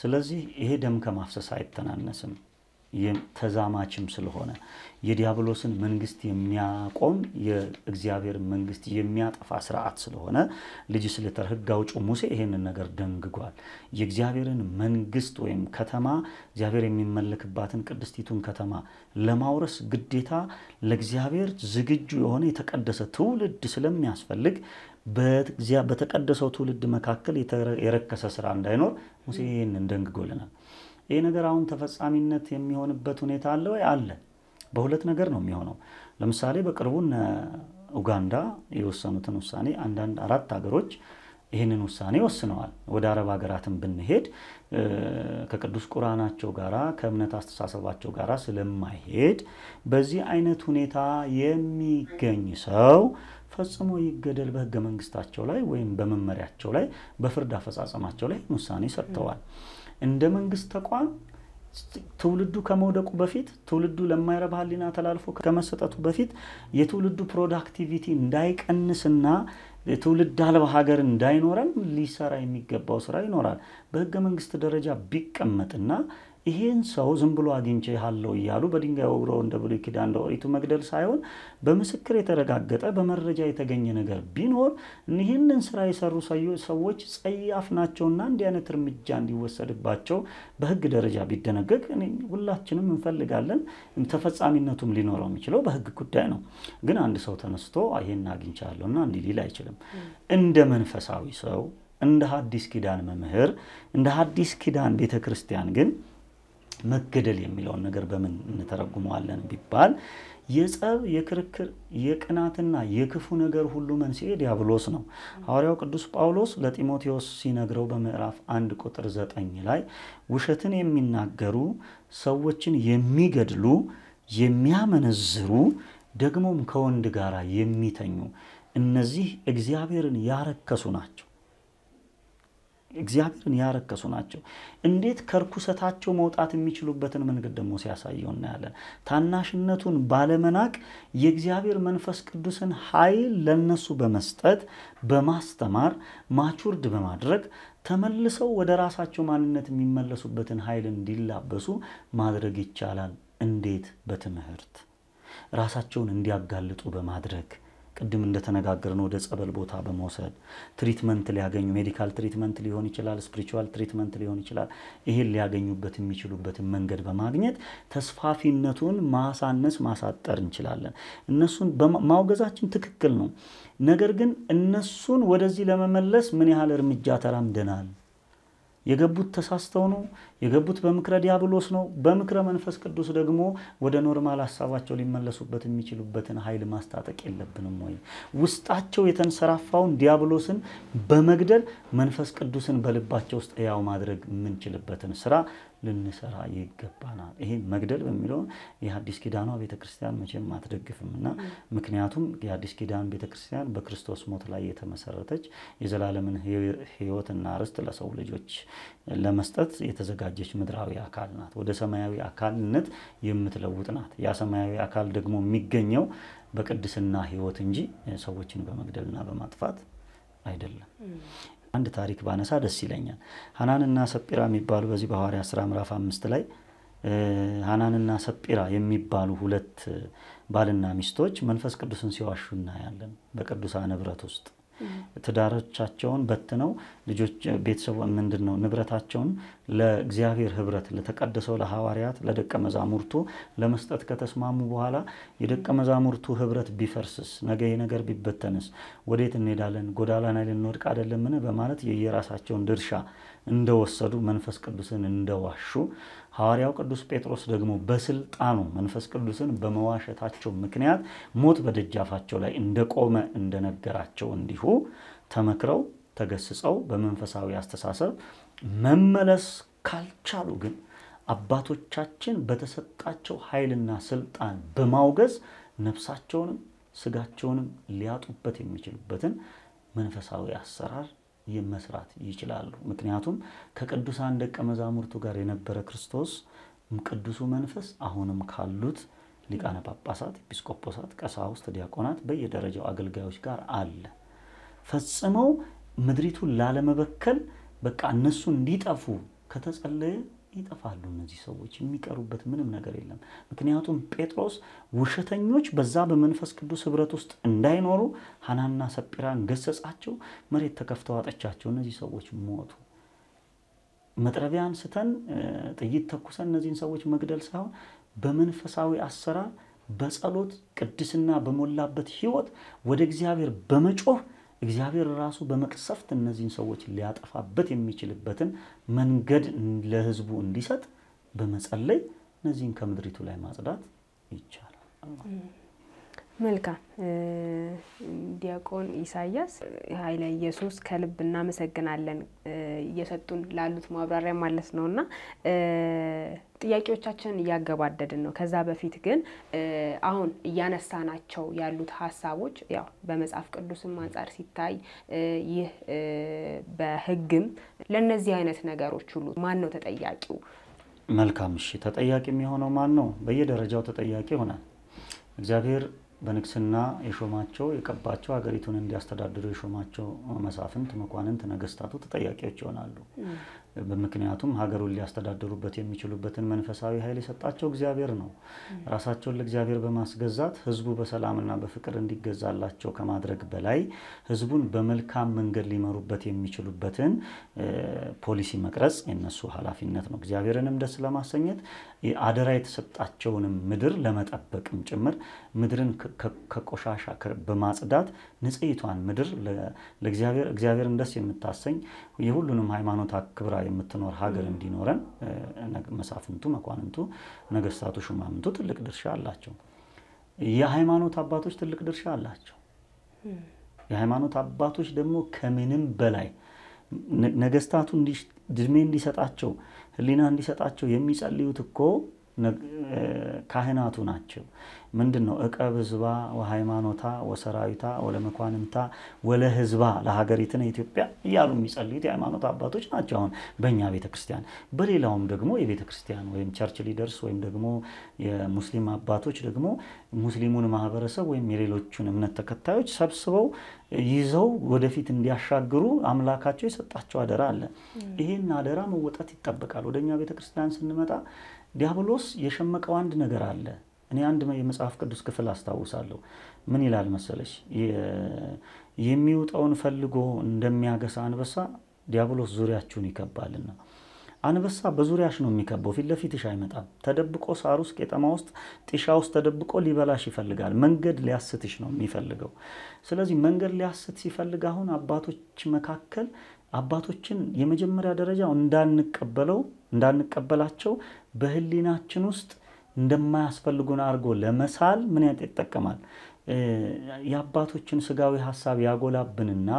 ስለዚህ ይሄ ደም ከማፍሰስ አይተናነስም። ተዛማችም ስለሆነ የዲያብሎስን መንግስት የሚያቆም የእግዚአብሔር መንግስት የሚያጠፋ ስርዓት ስለሆነ ስልተር ህግ አውጪው ሙሴ ይሄንን ነገር ደንግጓል። የእግዚአብሔርን መንግስት ወይም ከተማ እግዚአብሔር የሚመለክባትን ቅድስቲቱን ከተማ ለማውረስ ግዴታ ለእግዚአብሔር ዝግጁ የሆነ የተቀደሰ ትውልድ ስለሚያስፈልግ በተቀደሰው ትውልድ መካከል የረከሰ ስራ እንዳይኖር ሙሴ ይህንን ደንግጎልናል። ይሄ ነገር አሁን ተፈጻሚነት የሚሆንበት ሁኔታ አለ ወይ? አለ። በሁለት ነገር ነው የሚሆነው። ለምሳሌ በቅርቡ ኡጋንዳ የወሰኑትን ውሳኔ አንዳንድ አራት ሀገሮች ይህንን ውሳኔ ወስነዋል። ወደ አረብ ሀገራትን ብንሄድ ከቅዱስ ቁርአናቸው ጋራ ከእምነት አስተሳሰባቸው ጋራ ስለማይሄድ በዚህ አይነት ሁኔታ የሚገኝ ሰው ፈጽሞ ይገደል በህገ መንግስታቸው ላይ ወይም በመመሪያቸው ላይ በፍርድ አፈጻጸማቸው ላይ ውሳኔ ሰጥተዋል። እንደ መንግስት ተቋም ትውልዱ ከመውደቁ በፊት ትውልዱ ለማይረባ ሕሊና ተላልፎ ከመሰጠቱ በፊት የትውልዱ ፕሮዳክቲቪቲ እንዳይቀንስና ትውልድ አልባ ሀገር እንዳይኖረን ሊሰራ የሚገባው ስራ ይኖራል። በህገ መንግስት ደረጃ ቢቀመጥና ይሄን ሰው ዝም ብሎ አግኝቼ አለው እያሉ በድንጋይ ወግሮ እንደ ብሉይ ኪዳን እንደ ኦሪቱ መግደል ሳይሆን በምስክር የተረጋገጠ በመረጃ የተገኘ ነገር ቢኖር ይህንን ስራ የሰሩ ሰዎች ጸያፍ ናቸውና እንዲህ አይነት እርምጃ እንዲወሰድባቸው በህግ ደረጃ ቢደነገግ ሁላችንም እንፈልጋለን። ተፈጻሚነቱም ሊኖረው የሚችለው በህግ ጉዳይ ነው። ግን አንድ ሰው ተነስቶ ይሄን አግኝቻለሁና እንዲህ ሊል አይችልም። እንደ መንፈሳዊ ሰው እንደ ሐዲስ ኪዳን መምህር እንደ ሐዲስ ኪዳን ቤተ ክርስቲያን ግን መገደል የሚለውን ነገር በምን እንተረጉመዋለን ቢባል የጸብ፣ የክርክር፣ የቅናትና የክፉ ነገር ሁሉ መንስኤ ዲያብሎስ ነው። ሐዋርያው ቅዱስ ጳውሎስ ለጢሞቴዎስ ሲነግረው በምዕራፍ አንድ ቁጥር ዘጠኝ ላይ ውሸትን የሚናገሩ ሰዎችን የሚገድሉ የሚያመነዝሩ ደግሞም ከወንድ ጋር የሚተኙ እነዚህ እግዚአብሔርን ያረከሱ ናቸው። እግዚአብሔርን ያረከሱ ናቸው። እንዴት ከርኩሰታቸው መውጣት የሚችሉበትን መንገድ ደግሞ ሲያሳየው እናያለን። ታናሽነቱን ባለመናቅ የእግዚአብሔር መንፈስ ቅዱስን ኃይል ለነሱ በመስጠት በማስተማር ማቹርድ በማድረግ ተመልሰው ወደ ራሳቸው ማንነት የሚመለሱበትን ኃይል እንዲላበሱ ማድረግ ይቻላል። እንዴት? በትምህርት ራሳቸውን እንዲያጋልጡ በማድረግ ቅድም እንደተነጋገርነው ወደ ጸበል ቦታ በመውሰድ ትሪትመንት ሊያገኙ ሜዲካል ትሪትመንት ሊሆን ይችላል፣ ስፕሪቹዋል ትሪትመንት ሊሆን ይችላል። ይሄን ሊያገኙበት የሚችሉበትን መንገድ በማግኘት ተስፋፊነቱን ማሳነስ ማሳጠር እንችላለን። እነሱን ማውገዛችን ትክክል ነው። ነገር ግን እነሱን ወደዚህ ለመመለስ ምን ያህል እርምጃ ተራምደናል? የገቡት ተሳስተው ነው የገቡት በምክረ ዲያብሎስ ነው። በምክረ መንፈስ ቅዱስ ደግሞ ወደ ኖርማል ሀሳባቸው ሊመለሱበት የሚችሉበትን ኃይል ማስታጠቅ የለብንም ወይ? ውስጣቸው የተንሰራፋውን ዲያብሎስን በመግደል መንፈስ ቅዱስን በልባቸው ውስጥ ያው ማድረግ የምንችልበትን ስራ ልንሰራ ይገባናል። ይሄ መግደል በሚለው የአዲስ ኪዳኗ ቤተክርስቲያን መቼም አትደግፍም እና ምክንያቱም የአዲስ ኪዳን ቤተክርስቲያን በክርስቶስ ሞት ላይ የተመሰረተች የዘላለምን ህይወትና ርስት ለሰው ልጆች ለመስጠት የተዘጋጀች ምድራዊ አካል ናት። ወደ ሰማያዊ አካልነት የምትለውጥ ናት። ያ ሰማያዊ አካል ደግሞ የሚገኘው በቅድስና ህይወት እንጂ ሰዎችን በመግደልና በማጥፋት አይደለም። አንድ ታሪክ ባነሳ ደስ ይለኛል። ሃናንና ሰጲራ የሚባሉ በዚህ በሐዋርያት ስራ ምዕራፍ አምስት ላይ ሀናንና ሰጲራ የሚባሉ ሁለት ባልና ሚስቶች መንፈስ ቅዱስን ሲዋሹ እናያለን በቅዱሳን ኅብረት ውስጥ ትዳሮቻቸውን በትነው ልጆች ቤተሰቡ ምንድን ነው ንብረታቸውን ለእግዚአብሔር ህብረት ለተቀደሰው ለሐዋርያት ለደቀ መዛሙርቱ ለመስጠት ከተስማሙ በኋላ የደቀ መዛሙርቱ ህብረት ቢፈርስስ ነገ ነገር ቢበተንስ ወዴት እንሄዳለን? ጎዳና ላይ ልንወድቅ አይደለምን? በማለት የየራሳቸውን ድርሻ እንደወሰዱ መንፈስ ቅዱስን እንደዋሹ ሐዋርያው ቅዱስ ጴጥሮስ ደግሞ በስልጣኑ መንፈስ ቅዱስን በመዋሸታቸው ምክንያት ሞት በደጃፋቸው ላይ እንደቆመ እንደነገራቸው እንዲሁ ተመክረው ተገስጸው በመንፈሳዊ አስተሳሰብ መመለስ ካልቻሉ ግን አባቶቻችን በተሰጣቸው ኃይልና ስልጣን በማውገዝ ነፍሳቸውንም ስጋቸውንም ሊያጡበት የሚችሉበትን መንፈሳዊ አሰራር መስራት ይችላሉ። ምክንያቱም ከቅዱሳን ደቀ መዛሙርቱ ጋር የነበረ ክርስቶስ ቅዱሱ መንፈስ አሁንም ካሉት ሊቃነ ጳጳሳት፣ ኤጲስቆጶሳት፣ ቀሳውስት፣ ዲያቆናት፣ በየደረጃው አገልጋዮች ጋር አለ። ፈጽመው ምድሪቱን ላለመበከል በቃ እነሱ እንዲጠፉ ከተጸለየ ይጠፋሉ እነዚህ ሰዎች የሚቀሩበት ምንም ነገር የለም። ምክንያቱም ጴጥሮስ ውሸተኞች በዛ በመንፈስ ቅዱስ ህብረት ውስጥ እንዳይኖሩ ሐናና ሰጲራን ገሰጻቸው፣ መሬት ተከፍተው አጠቻቸው። እነዚህ ሰዎች ሞቱ። መጥረቢያ አንስተን ጥይት ተኩሰን እነዚህን ሰዎች መግደል ሳይሆን በመንፈሳዊ አሰራር፣ በጸሎት ቅድስና በሞላበት ህይወት ወደ እግዚአብሔር በመጮህ እግዚአብሔር ራሱ በመቅሰፍት እነዚህን ሰዎች ሊያጠፋበት የሚችልበትን መንገድ ለህዝቡ እንዲሰጥ በመጸለይ እነዚህን ከምድሪቱ ላይ ማጽዳት ይቻላል። መልካም ዲያቆን ኢሳያስ ኃይለ ኢየሱስ ከልብ እናመሰግናለን እየሰጡን ላሉት ማብራሪያ ማለት ነው እና ጥያቄዎቻችንን እያገባደድን ነው። ከዛ በፊት ግን አሁን እያነሳ ናቸው ያሉት ሀሳቦች ያው በመጽሐፍ ቅዱስም አንጻር ሲታይ ይህ በሕግም ለእነዚህ አይነት ነገሮች ሁሉ ማን ነው ተጠያቂው? መልካም እሺ፣ ተጠያቂ የሚሆነው ማን ነው? በየደረጃው ተጠያቂ ይሆናል እግዚአብሔር በንግስና የሾማቸው የቀባቸው ሀገሪቱን እንዲያስተዳድሩ የሾማቸው መሳፍንት፣ መኳንንት፣ ነገስታቱ ተጠያቂዎች ይሆናሉ። ምክንያቱም ሀገሩን ሊያስተዳድሩበት የሚችሉበትን መንፈሳዊ ኃይል የሰጣቸው እግዚአብሔር ነው። ራሳቸውን ለእግዚአብሔር በማስገዛት ህዝቡ በሰላምና በፍቅር እንዲገዛላቸው ከማድረግ በላይ ህዝቡን በመልካም መንገድ ሊመሩበት የሚችሉበትን ፖሊሲ መቅረጽ የነሱ ኃላፊነት ነው። እግዚአብሔርንም ደስ ለማሰኘት አደራ የተሰጣቸውንም ምድር ለመጠበቅም ጭምር ምድርን ከቆሻሻ በማጽዳት ንጽሕቷን ምድር እግዚአብሔርን ደስ የምታሰኝ የሁሉንም ሃይማኖት አክብራ የምትኖር ሀገር እንዲኖረን መሳፍንቱ፣ መኳንንቱ፣ ነገስታቱ፣ ሹማምንቱ ትልቅ ድርሻ አላቸው። የሃይማኖት አባቶች ትልቅ ድርሻ አላቸው። የሃይማኖት አባቶች ደግሞ ከምንም በላይ ነገስታቱ እድሜ እንዲሰጣቸው ህሊና እንዲሰጣቸው የሚጸልዩት እኮ ካህናቱ ናቸው። ምንድን ነው እቀብ ህዝባ ወሃይማኖታ ወሰራዊታ ወለመኳንንታ ወለ ህዝባ ለሀገሪትን ኢትዮጵያ እያሉ የሚጸልዩት የሃይማኖት አባቶች ናቸው። አሁን በእኛ ቤተ ክርስቲያን፣ በሌላውም ደግሞ የቤተ ክርስቲያን ወይም ቸርች ሊደርስ ወይም ደግሞ የሙስሊም አባቶች ደግሞ ሙስሊሙን ማህበረሰብ ወይም የሌሎቹን እምነት ተከታዮች ሰብስበው ይዘው ወደፊት እንዲያሻግሩ አምላካቸው የሰጣቸው አደራ አለ። ይህን አደራ መወጣት ይጠበቃል። ወደኛ ቤተ ክርስቲያን ስንመጣ ዲያብሎስ የሸመቀው አንድ ነገር አለ። እኔ አንድ የመጽሐፍ ቅዱስ ክፍል አስታውሳለሁ። ምን ይላል መሰለሽ? የሚውጠውን ፈልጎ እንደሚያገሳ አንበሳ ዲያብሎስ ዙሪያችሁን ይከባልና አንበሳ በዙሪያሽ ነው የሚከበው። ፊት ለፊትሽ አይመጣም። ተደብቆ ሳር ውስጥ፣ ቄጠማ ውስጥ፣ ጢሻ ውስጥ ተደብቆ ሊበላሽ ይፈልጋል። መንገድ ሊያስትሽ ነው የሚፈልገው። ስለዚህ መንገድ ሊያስት ሲፈልግ አሁን አባቶች መካከል አባቶችን የመጀመሪያ ደረጃ እንዳንቀበለው እንዳንቀበላቸው በህሊናችን ውስጥ እንደማያስፈልጉን አድርጎ ለመሳል ምን ይጠቀማል? የአባቶችን ስጋዊ ሀሳብ ያጎላብንና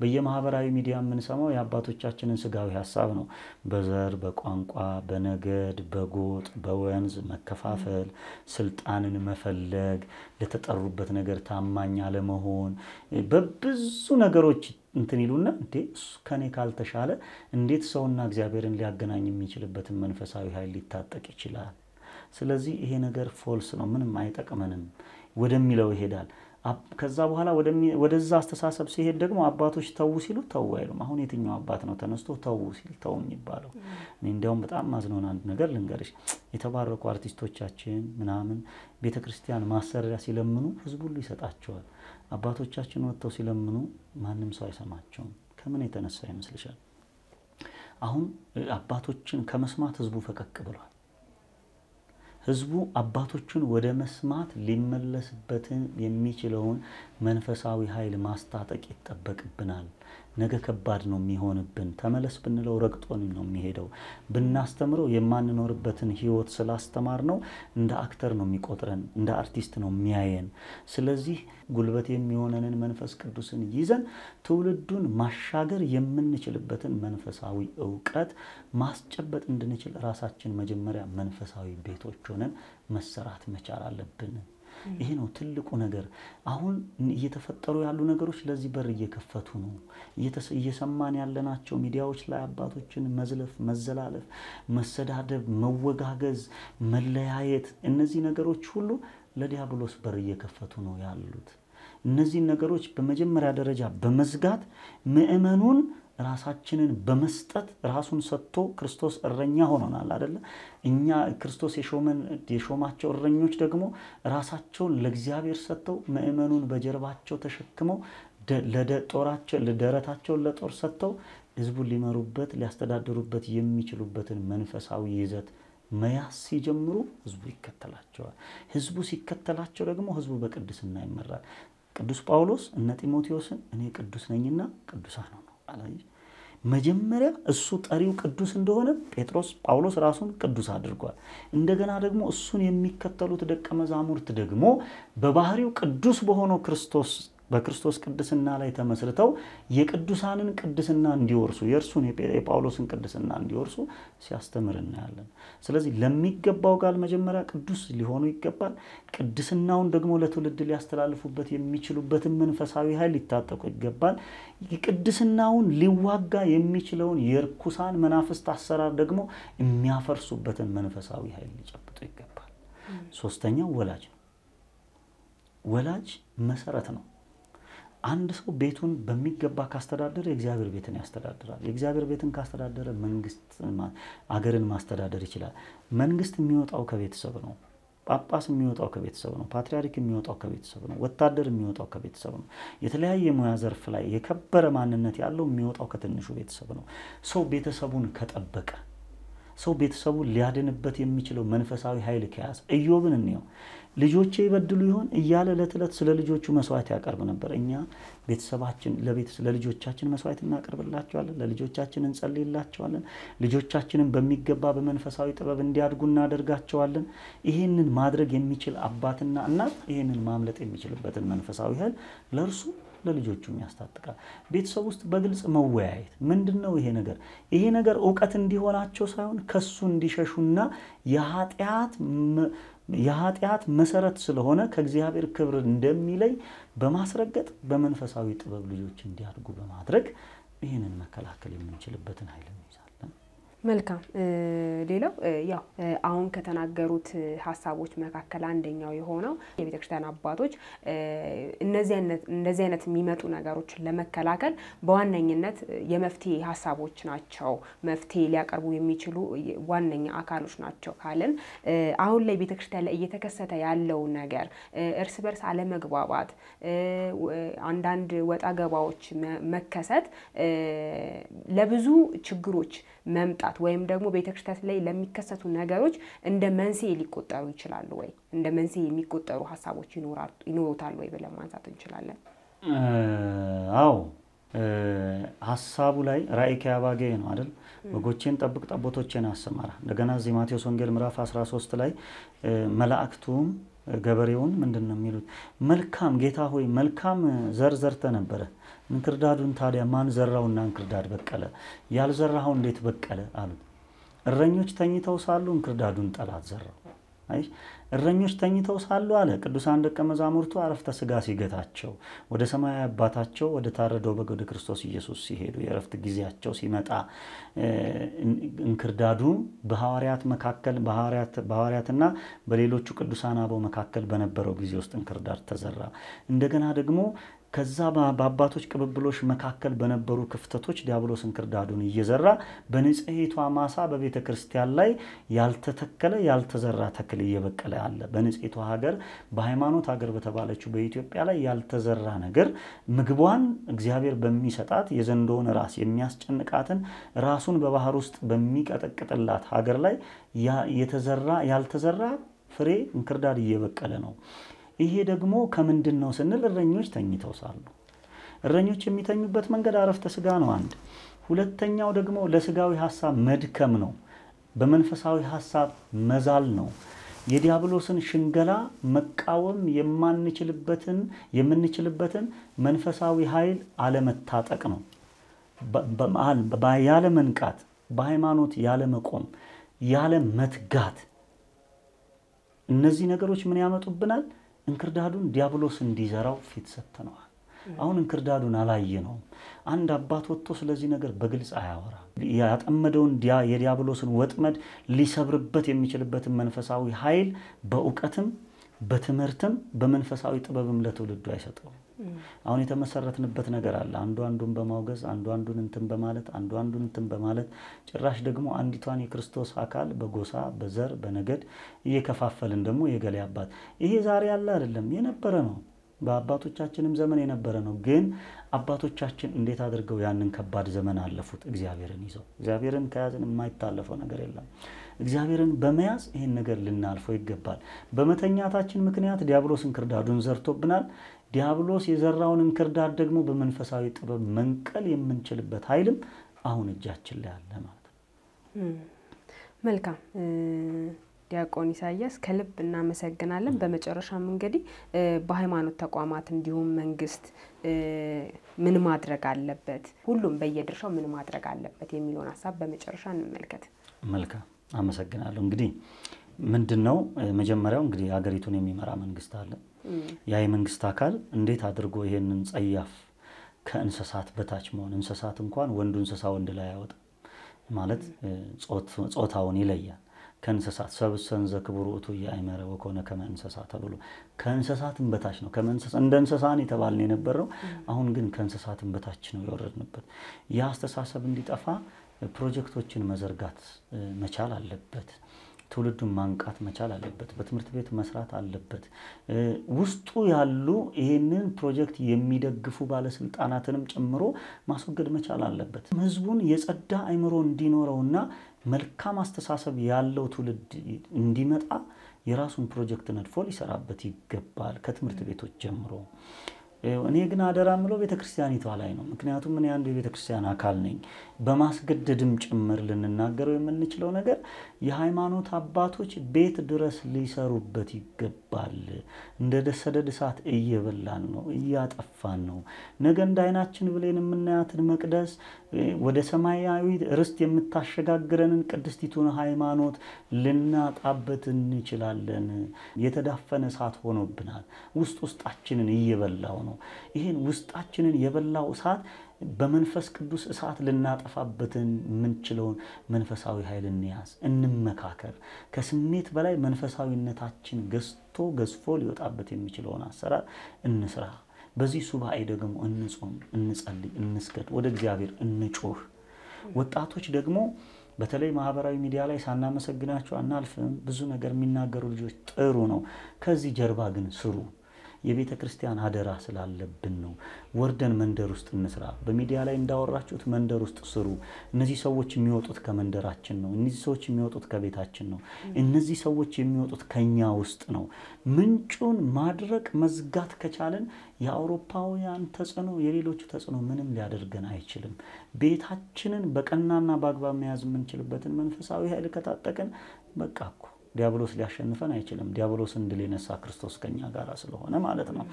በየማህበራዊ ሚዲያ የምንሰማው የአባቶቻችንን ስጋዊ ሀሳብ ነው። በዘር፣ በቋንቋ፣ በነገድ፣ በጎጥ፣ በወንዝ መከፋፈል፣ ስልጣንን መፈለግ፣ ለተጠሩበት ነገር ታማኝ አለመሆን በብዙ ነገሮች እንትን ይሉና እንዴ ከኔ ካልተሻለ እንዴት ሰውና እግዚአብሔርን ሊያገናኝ የሚችልበትን መንፈሳዊ ኃይል ሊታጠቅ ይችላል? ስለዚህ ይሄ ነገር ፎልስ ነው፣ ምንም አይጠቅመንም ወደሚለው ይሄዳል። ከዛ በኋላ ወደዛ አስተሳሰብ ሲሄድ ደግሞ አባቶች ተዉ ሲሉ ተዉ አይሉም። አሁን የትኛው አባት ነው ተነስቶ ተዉ ሲል ተው የሚባለው? እኔ እንዲያውም በጣም ማዝኖን አንድ ነገር ልንገርሽ፣ የተባረኩ አርቲስቶቻችን ምናምን ቤተ ክርስቲያን ማሰሪያ ሲለምኑ ህዝቡ ሁሉ ይሰጣቸዋል። አባቶቻችን ወጥተው ሲለምኑ ማንም ሰው አይሰማቸውም። ከምን የተነሳ ይመስልሻል? አሁን አባቶችን ከመስማት ህዝቡ ፈቀቅ ብሏል። ህዝቡ አባቶችን ወደ መስማት ሊመለስበትን የሚችለውን መንፈሳዊ ኃይል ማስታጠቅ ይጠበቅብናል። ነገ ከባድ ነው የሚሆንብን። ተመለስ ብንለው ረግጦን ነው የሚሄደው። ብናስተምረው የማንኖርበትን ህይወት ስላስተማር ነው እንደ አክተር ነው የሚቆጥረን፣ እንደ አርቲስት ነው የሚያየን። ስለዚህ ጉልበት የሚሆነንን መንፈስ ቅዱስን ይዘን ትውልዱን ማሻገር የምንችልበትን መንፈሳዊ እውቀት ማስጨበጥ እንድንችል ራሳችን መጀመሪያ መንፈሳዊ ቤቶች ሆነን መሰራት መቻል አለብን። ይሄ ነው ትልቁ ነገር። አሁን እየተፈጠሩ ያሉ ነገሮች ለዚህ በር እየከፈቱ ነው። እየሰማን ያለናቸው ሚዲያዎች ላይ አባቶችን መዝለፍ፣ መዘላለፍ፣ መሰዳደብ፣ መወጋገዝ፣ መለያየት፣ እነዚህ ነገሮች ሁሉ ለዲያብሎስ በር እየከፈቱ ነው ያሉት። እነዚህን ነገሮች በመጀመሪያ ደረጃ በመዝጋት ምእመኑን ። ራሳችንን በመስጠት ራሱን ሰጥቶ ክርስቶስ እረኛ ሆኖናል አደለ? እኛ ክርስቶስ የሾማቸው እረኞች ደግሞ ራሳቸውን ለእግዚአብሔር ሰጥተው ምእመኑን በጀርባቸው ተሸክመው ለጦራቸው ደረታቸውን ለጦር ሰጥተው ህዝቡን ሊመሩበት ሊያስተዳድሩበት የሚችሉበትን መንፈሳዊ ይዘት መያዝ ሲጀምሩ ህዝቡ ይከተላቸዋል። ህዝቡ ሲከተላቸው ደግሞ ህዝቡ በቅድስና ይመራል። ቅዱስ ጳውሎስ እነ ጢሞቴዎስን እኔ ቅዱስ ነኝና ነው ነው አላየ መጀመሪያ እሱ ጠሪው ቅዱስ እንደሆነ ጴጥሮስ ጳውሎስ ራሱን ቅዱስ አድርጓል። እንደገና ደግሞ እሱን የሚከተሉት ደቀ መዛሙርት ደግሞ በባህሪው ቅዱስ በሆነው ክርስቶስ በክርስቶስ ቅድስና ላይ ተመስርተው የቅዱሳንን ቅድስና እንዲወርሱ የእርሱን የጳውሎስን ቅድስና እንዲወርሱ ሲያስተምር እናያለን። ስለዚህ ለሚገባው ቃል መጀመሪያ ቅዱስ ሊሆኑ ይገባል። ቅድስናውን ደግሞ ለትውልድ ሊያስተላልፉበት የሚችሉበትን መንፈሳዊ ኃይል ሊታጠቁ ይገባል። ቅድስናውን ሊዋጋ የሚችለውን የርኩሳን መናፍስት አሰራር ደግሞ የሚያፈርሱበትን መንፈሳዊ ኃይል ሊጨብጡ ይገባል። ሶስተኛው ወላጅ ነው። ወላጅ መሰረት ነው። አንድ ሰው ቤቱን በሚገባ ካስተዳደረ የእግዚአብሔር ቤትን ያስተዳድራል። የእግዚአብሔር ቤትን ካስተዳደረ መንግስት አገርን ማስተዳደር ይችላል። መንግስት የሚወጣው ከቤተሰብ ነው። ጳጳስ የሚወጣው ከቤተሰብ ነው። ፓትሪያርክ የሚወጣው ከቤተሰብ ነው። ወታደር የሚወጣው ከቤተሰብ ነው። የተለያየ ሙያ ዘርፍ ላይ የከበረ ማንነት ያለው የሚወጣው ከትንሹ ቤተሰብ ነው። ሰው ቤተሰቡን ከጠበቀ፣ ሰው ቤተሰቡን ሊያድንበት የሚችለው መንፈሳዊ ኃይል ከያዘ እዮብን እንየው። ልጆቼ ይበድሉ ይሆን እያለ ለትለት ስለ ልጆቹ መስዋዕት ያቀርብ ነበር። እኛ ቤተሰባችን ለልጆቻችን መስዋዕት እናቀርብላቸዋለን፣ ለልጆቻችን እንጸልይላቸዋለን፣ ልጆቻችንን በሚገባ በመንፈሳዊ ጥበብ እንዲያድጉ እናደርጋቸዋለን። ይህንን ማድረግ የሚችል አባትና እናት ይህንን ማምለጥ የሚችልበትን መንፈሳዊ ኃይል ለእርሱ ለልጆቹም ያስታጥቃል። ቤተሰብ ውስጥ በግልጽ መወያየት ምንድን ነው ይሄ ነገር ይሄ ነገር እውቀት እንዲሆናቸው ሳይሆን ከሱ እንዲሸሹና የኃጢአት የኃጢአት መሰረት ስለሆነ ከእግዚአብሔር ክብር እንደሚለይ በማስረገጥ በመንፈሳዊ ጥበብ ልጆች እንዲያድጉ በማድረግ ይህንን መከላከል የምንችልበትን ኃይል መልካም ሌላው ያው አሁን ከተናገሩት ሀሳቦች መካከል አንደኛው የሆነው የቤተክርስቲያን አባቶች እንደዚህ አይነት የሚመጡ ነገሮችን ለመከላከል በዋነኝነት የመፍትሄ ሀሳቦች ናቸው መፍትሄ ሊያቀርቡ የሚችሉ ዋነኛ አካሎች ናቸው ካለን አሁን ላይ ቤተክርስቲያን ላይ እየተከሰተ ያለው ነገር እርስ በርስ አለመግባባት፣ አንዳንድ ወጣ ገባዎች መከሰት ለብዙ ችግሮች መምጣት ወይም ደግሞ ቤተክርስቲያን ላይ ለሚከሰቱ ነገሮች እንደ መንስኤ ሊቆጠሩ ይችላሉ ወይ? እንደ መንስኤ የሚቆጠሩ ሀሳቦች ይኖሩታል ወይ ብለን ማንሳት እንችላለን። አዎ ሀሳቡ ላይ ራእይ ከያባጌ ነው አይደል? በጎቼን ጠብቅ ጠቦቶቼን አሰማራ። እንደገና እዚህ ማቴዎስ ወንጌል ምዕራፍ 13 ላይ መላእክቱም ገበሬውን ምንድን ነው የሚሉት? መልካም ጌታ ሆይ መልካም ዘር ዘርተ ነበረ እንክርዳዱን ታዲያ ማን ዘራውና እንክርዳድ በቀለ? ያልዘራኸው እንዴት በቀለ አሉት። እረኞች ተኝተው ሳሉ እንክርዳዱን ጠላት ዘራው። አይ እረኞች ተኝተው ሳሉ አለ ቅዱሳን ደቀ መዛሙርቱ አረፍተ ስጋ ሲገታቸው ወደ ሰማያዊ አባታቸው ወደ ታረደው በግ ወደ ክርስቶስ ኢየሱስ ሲሄዱ የእረፍት ጊዜያቸው ሲመጣ እንክርዳዱ በሐዋርያት መካከል በሐዋርያትና በሌሎቹ ቅዱሳን አበው መካከል በነበረው ጊዜ ውስጥ እንክርዳድ ተዘራ። እንደገና ደግሞ ከዛ በአባቶች ቅብብሎች መካከል በነበሩ ክፍተቶች ዲያብሎስ እንክርዳዱን እየዘራ በንጽሄቷ ማሳ በቤተ ክርስቲያን ላይ ያልተተከለ ያልተዘራ ተክል እየበቀለ አለ። በንጽሄቷ ሀገር፣ በሃይማኖት ሀገር በተባለችው በኢትዮጵያ ላይ ያልተዘራ ነገር ምግቧን እግዚአብሔር በሚሰጣት የዘንዶውን ራስ የሚያስጨንቃትን ራሱን በባህር ውስጥ በሚቀጠቅጥላት ሀገር ላይ የተዘራ ያልተዘራ ፍሬ እንክርዳድ እየበቀለ ነው። ይሄ ደግሞ ከምንድን ነው ስንል እረኞች ተኝተው ሳሉ እረኞች የሚተኙበት መንገድ አረፍተ ስጋ ነው አንድ። ሁለተኛው ደግሞ ለስጋዊ ሀሳብ መድከም ነው፣ በመንፈሳዊ ሀሳብ መዛል ነው። የዲያብሎስን ሽንገላ መቃወም የማንችልበትን የምንችልበትን መንፈሳዊ ኃይል አለመታጠቅ ነው። ያለ መንቃት፣ በሃይማኖት ያለ መቆም፣ ያለ መትጋት እነዚህ ነገሮች ምን ያመጡብናል? እንክርዳዱን ዲያብሎስ እንዲዘራው ፊት ሰጥተነዋል። አሁን እንክርዳዱን አላየነውም። አንድ አባት ወጥቶ ስለዚህ ነገር በግልጽ አያወራ። ያጠመደውን የዲያብሎስን ወጥመድ ሊሰብርበት የሚችልበትን መንፈሳዊ ኃይል በእውቀትም በትምህርትም በመንፈሳዊ ጥበብም ለትውልዱ አይሰጠውም። አሁን የተመሰረትንበት ነገር አለ። አንዱ አንዱን በማውገዝ አንዱ አንዱን እንትን በማለት አንዱ አንዱን እንትን በማለት ጭራሽ ደግሞ አንዲቷን የክርስቶስ አካል በጎሳ በዘር በነገድ እየከፋፈልን ደግሞ የገሌ አባት ይሄ ዛሬ ያለ አይደለም፣ የነበረ ነው። በአባቶቻችንም ዘመን የነበረ ነው። ግን አባቶቻችን እንዴት አድርገው ያንን ከባድ ዘመን አለፉት? እግዚአብሔርን ይዘው። እግዚአብሔርን ከያዝን የማይታለፈው ነገር የለም። እግዚአብሔርን በመያዝ ይህን ነገር ልናልፈው ይገባል። በመተኛታችን ምክንያት ዲያብሎስ እንክርዳዱን ዘርቶብናል። ዲያብሎስ የዘራውን እንክርዳድ ደግሞ በመንፈሳዊ ጥበብ መንቀል የምንችልበት ኃይልም አሁን እጃችን ላይ አለ ማለት ነው። መልካም ዲያቆን ኢሳያስ ከልብ እናመሰግናለን። በመጨረሻም እንግዲህ በሃይማኖት ተቋማት እንዲሁም መንግስት ምን ማድረግ አለበት፣ ሁሉም በየድርሻው ምን ማድረግ አለበት የሚለውን ሀሳብ በመጨረሻ እንመልከት። መልካም አመሰግናለሁ። እንግዲህ ምንድን ነው መጀመሪያው እንግዲህ ሀገሪቱን የሚመራ መንግስት አለ። ያ የመንግስት አካል እንዴት አድርጎ ይሄንን ጸያፍ ከእንስሳት በታች መሆን እንስሳት እንኳን ወንዱ እንስሳ ወንድ ላይ አያወጣም ማለት ጾታውን ይለያል ከእንስሳት ሰብሰን ዘክቡር ውእቱ የአእመረ ወኮነ ከመ እንስሳ ተብሎ ከእንስሳትን በታች ነው። እንደ እንስሳን የተባልን የነበረው አሁን ግን ከእንስሳትን በታች ነው የወረድንበት። ያ አስተሳሰብ እንዲጠፋ ፕሮጀክቶችን መዘርጋት መቻል አለበት። ትውልዱን ማንቃት መቻል አለበት። በትምህርት ቤት መስራት አለበት። ውስጡ ያሉ ይህንን ፕሮጀክት የሚደግፉ ባለስልጣናትንም ጨምሮ ማስወገድ መቻል አለበት። ህዝቡን የጸዳ አእምሮ እንዲኖረውና መልካም አስተሳሰብ ያለው ትውልድ እንዲመጣ የራሱን ፕሮጀክት ነድፎ ሊሰራበት ይገባል ከትምህርት ቤቶች ጀምሮ እኔ ግን አደራ ምለው ቤተክርስቲያኒቷ ላይ ነው። ምክንያቱም እኔ አንዱ የቤተክርስቲያን አካል ነኝ። በማስገደድም ጭምር ልንናገረው የምንችለው ነገር የሃይማኖት አባቶች ቤት ድረስ ሊሰሩበት ይገባል። እንደ ደሰደድ እሳት እየበላን ነው፣ እያጠፋን ነው። ነገ እንደ አይናችን ብሌን የምናያትን መቅደስ ወደ ሰማያዊ ርስት የምታሸጋግረንን ቅድስቲቱን ሃይማኖት ልናጣበት እንችላለን። የተዳፈነ እሳት ሆኖብናል። ውስጥ ውስጣችንን እየበላው ነው። ነው። ይህን ውስጣችንን የበላው እሳት በመንፈስ ቅዱስ እሳት ልናጠፋበትን የምንችለውን መንፈሳዊ ኃይል እንያዝ፣ እንመካከር። ከስሜት በላይ መንፈሳዊነታችን ገዝቶ ገዝፎ ሊወጣበት የሚችለውን አሰራር እንስራ። በዚህ ሱባኤ ደግሞ እንጾም፣ እንጸልይ፣ እንስገድ፣ ወደ እግዚአብሔር እንጮህ። ወጣቶች ደግሞ በተለይ ማህበራዊ ሚዲያ ላይ ሳናመሰግናቸው አናልፍም። ብዙ ነገር የሚናገሩ ልጆች ጥሩ ነው። ከዚህ ጀርባ ግን ስሩ። የቤተ ክርስቲያን አደራ ስላለብን ነው። ወርደን መንደር ውስጥ እንስራ። በሚዲያ ላይ እንዳወራችሁት መንደር ውስጥ ስሩ። እነዚህ ሰዎች የሚወጡት ከመንደራችን ነው። እነዚህ ሰዎች የሚወጡት ከቤታችን ነው። እነዚህ ሰዎች የሚወጡት ከኛ ውስጥ ነው። ምንጩን ማድረቅ መዝጋት ከቻለን የአውሮፓውያን ተጽዕኖ፣ የሌሎቹ ተጽዕኖ ምንም ሊያደርገን አይችልም። ቤታችንን በቀናና በአግባብ መያዝ የምንችልበትን መንፈሳዊ ኃይል ከታጠቅን በቃ ዲያብሎስ ሊያሸንፈን አይችልም። ዲያብሎስን ድል የነሳ ክርስቶስ ከኛ ጋር ስለሆነ ማለት ነው።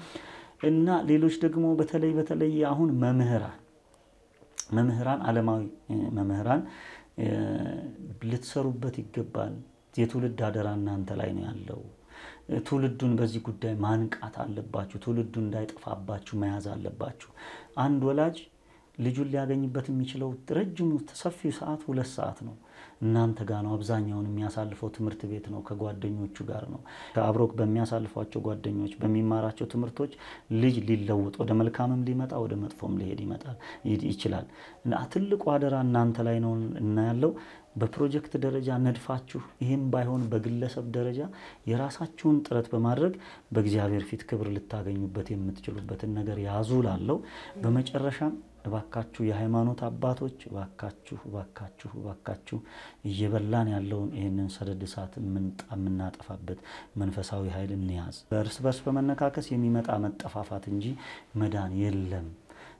እና ሌሎች ደግሞ በተለይ በተለይ አሁን መምህራን መምህራን ዓለማዊ መምህራን ልትሰሩበት ይገባል። የትውልድ አደራ እናንተ ላይ ነው ያለው። ትውልዱን በዚህ ጉዳይ ማንቃት አለባችሁ። ትውልዱ እንዳይጠፋባችሁ መያዝ አለባችሁ። አንድ ወላጅ ልጁን ሊያገኝበት የሚችለው ረጅሙ ሰፊው ሰዓት ሁለት ሰዓት ነው። እናንተ ጋር ነው አብዛኛውን የሚያሳልፈው። ትምህርት ቤት ነው፣ ከጓደኞቹ ጋር ነው። ከአብሮ በሚያሳልፏቸው ጓደኞች፣ በሚማራቸው ትምህርቶች ልጅ ሊለውጥ ወደ መልካምም ሊመጣ ወደ መጥፎም ሊሄድ ይመጣል ይችላል። ትልቁ አደራ እናንተ ላይ ነው እናያለው በፕሮጀክት ደረጃ ነድፋችሁ ይህም ባይሆን በግለሰብ ደረጃ የራሳችሁን ጥረት በማድረግ በእግዚአብሔር ፊት ክብር ልታገኙበት የምትችሉበትን ነገር ያዙ ላለው በመጨረሻም እባካችሁ የሃይማኖት አባቶች እባካችሁ እባካችሁ እባካችሁ እየበላን ያለውን ይህንን ሰደድ እሳት የምናጠፋበት መንፈሳዊ ኃይል እንያዝ። በእርስ በርስ በመነካከስ የሚመጣ መጠፋፋት እንጂ መዳን የለም።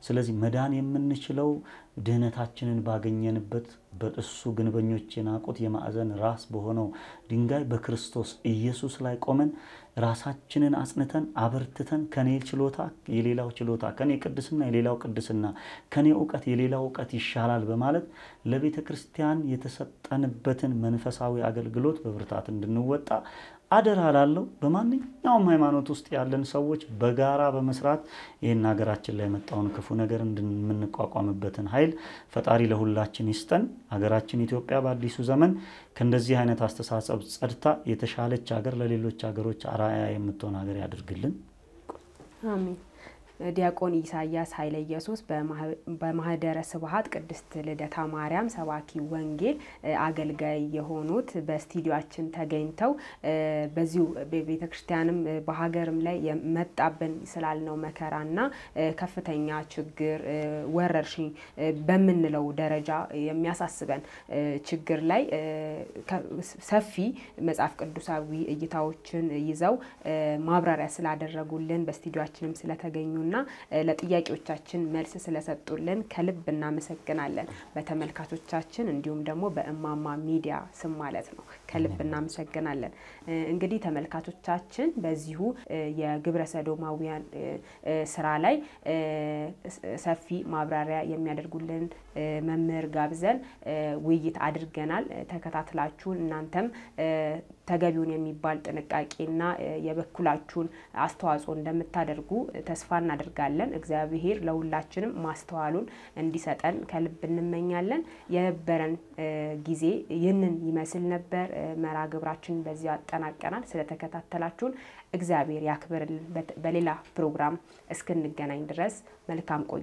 ስለዚህ መዳን የምንችለው ድህነታችንን ባገኘንበት በእሱ ግንበኞች የናቁት የማዕዘን ራስ በሆነው ድንጋይ በክርስቶስ ኢየሱስ ላይ ቆመን ራሳችንን አጽንተን አበርትተን ከኔ ችሎታ የሌላው ችሎታ፣ ከኔ ቅድስና የሌላው ቅድስና፣ ከኔ እውቀት የሌላው እውቀት ይሻላል በማለት ለቤተ ክርስቲያን የተሰጠንበትን መንፈሳዊ አገልግሎት በብርታት እንድንወጣ አደራ ላለው በማንኛውም ሃይማኖት ውስጥ ያለን ሰዎች በጋራ በመስራት ይህን ሀገራችን ላይ የመጣውን ክፉ ነገር እንድንቋቋምበትን ኃይል ፈጣሪ ለሁላችን ይስጠን። ሀገራችን ኢትዮጵያ በአዲሱ ዘመን ከእንደዚህ አይነት አስተሳሰብ ጸድታ የተሻለች ሀገር ለሌሎች ሀገሮች አራያ የምትሆን ሀገር ያድርግልን። አሜን። ዲያቆን ኢሳያስ ኃይለ ኢየሱስ በማህደረ ስብሀት ቅድስት ልደታ ማርያም ሰባኪ ወንጌል አገልጋይ የሆኑት በስቱዲዮችን ተገኝተው በዚሁ ቤተ ክርስቲያንም በሀገርም ላይ መጣብን ስላልነው መከራና ከፍተኛ ችግር ወረርሽኝ በምንለው ደረጃ የሚያሳስበን ችግር ላይ ሰፊ መጽሐፍ ቅዱሳዊ እይታዎችን ይዘው ማብራሪያ ስላደረጉልን በስቱዲዮችንም ስለተገኙ እና ለጥያቄዎቻችን መልስ ስለሰጡልን ከልብ እናመሰግናለን። በተመልካቾቻችን እንዲሁም ደግሞ በእማማ ሚዲያ ስም ማለት ነው ከልብ እናመሰግናለን። እንግዲህ ተመልካቾቻችን በዚሁ የግብረ ሰዶማውያን ስራ ላይ ሰፊ ማብራሪያ የሚያደርጉልን መምህር ጋብዘን ውይይት አድርገናል። ተከታትላችሁን እናንተም ተገቢውን የሚባል ጥንቃቄና የበኩላችሁን አስተዋጽኦ እንደምታደርጉ ተስፋ እናደርጋለን። እግዚአብሔር ለሁላችንም ማስተዋሉን እንዲሰጠን ከልብ እንመኛለን። የነበረን ጊዜ ይህንን ይመስል ነበር። መርሃ ግብራችንን በዚያ አጠናቀናል። ስለተከታተላችሁን እግዚአብሔር ያክብርልን። በሌላ ፕሮግራም እስክንገናኝ ድረስ መልካም ቆዩ።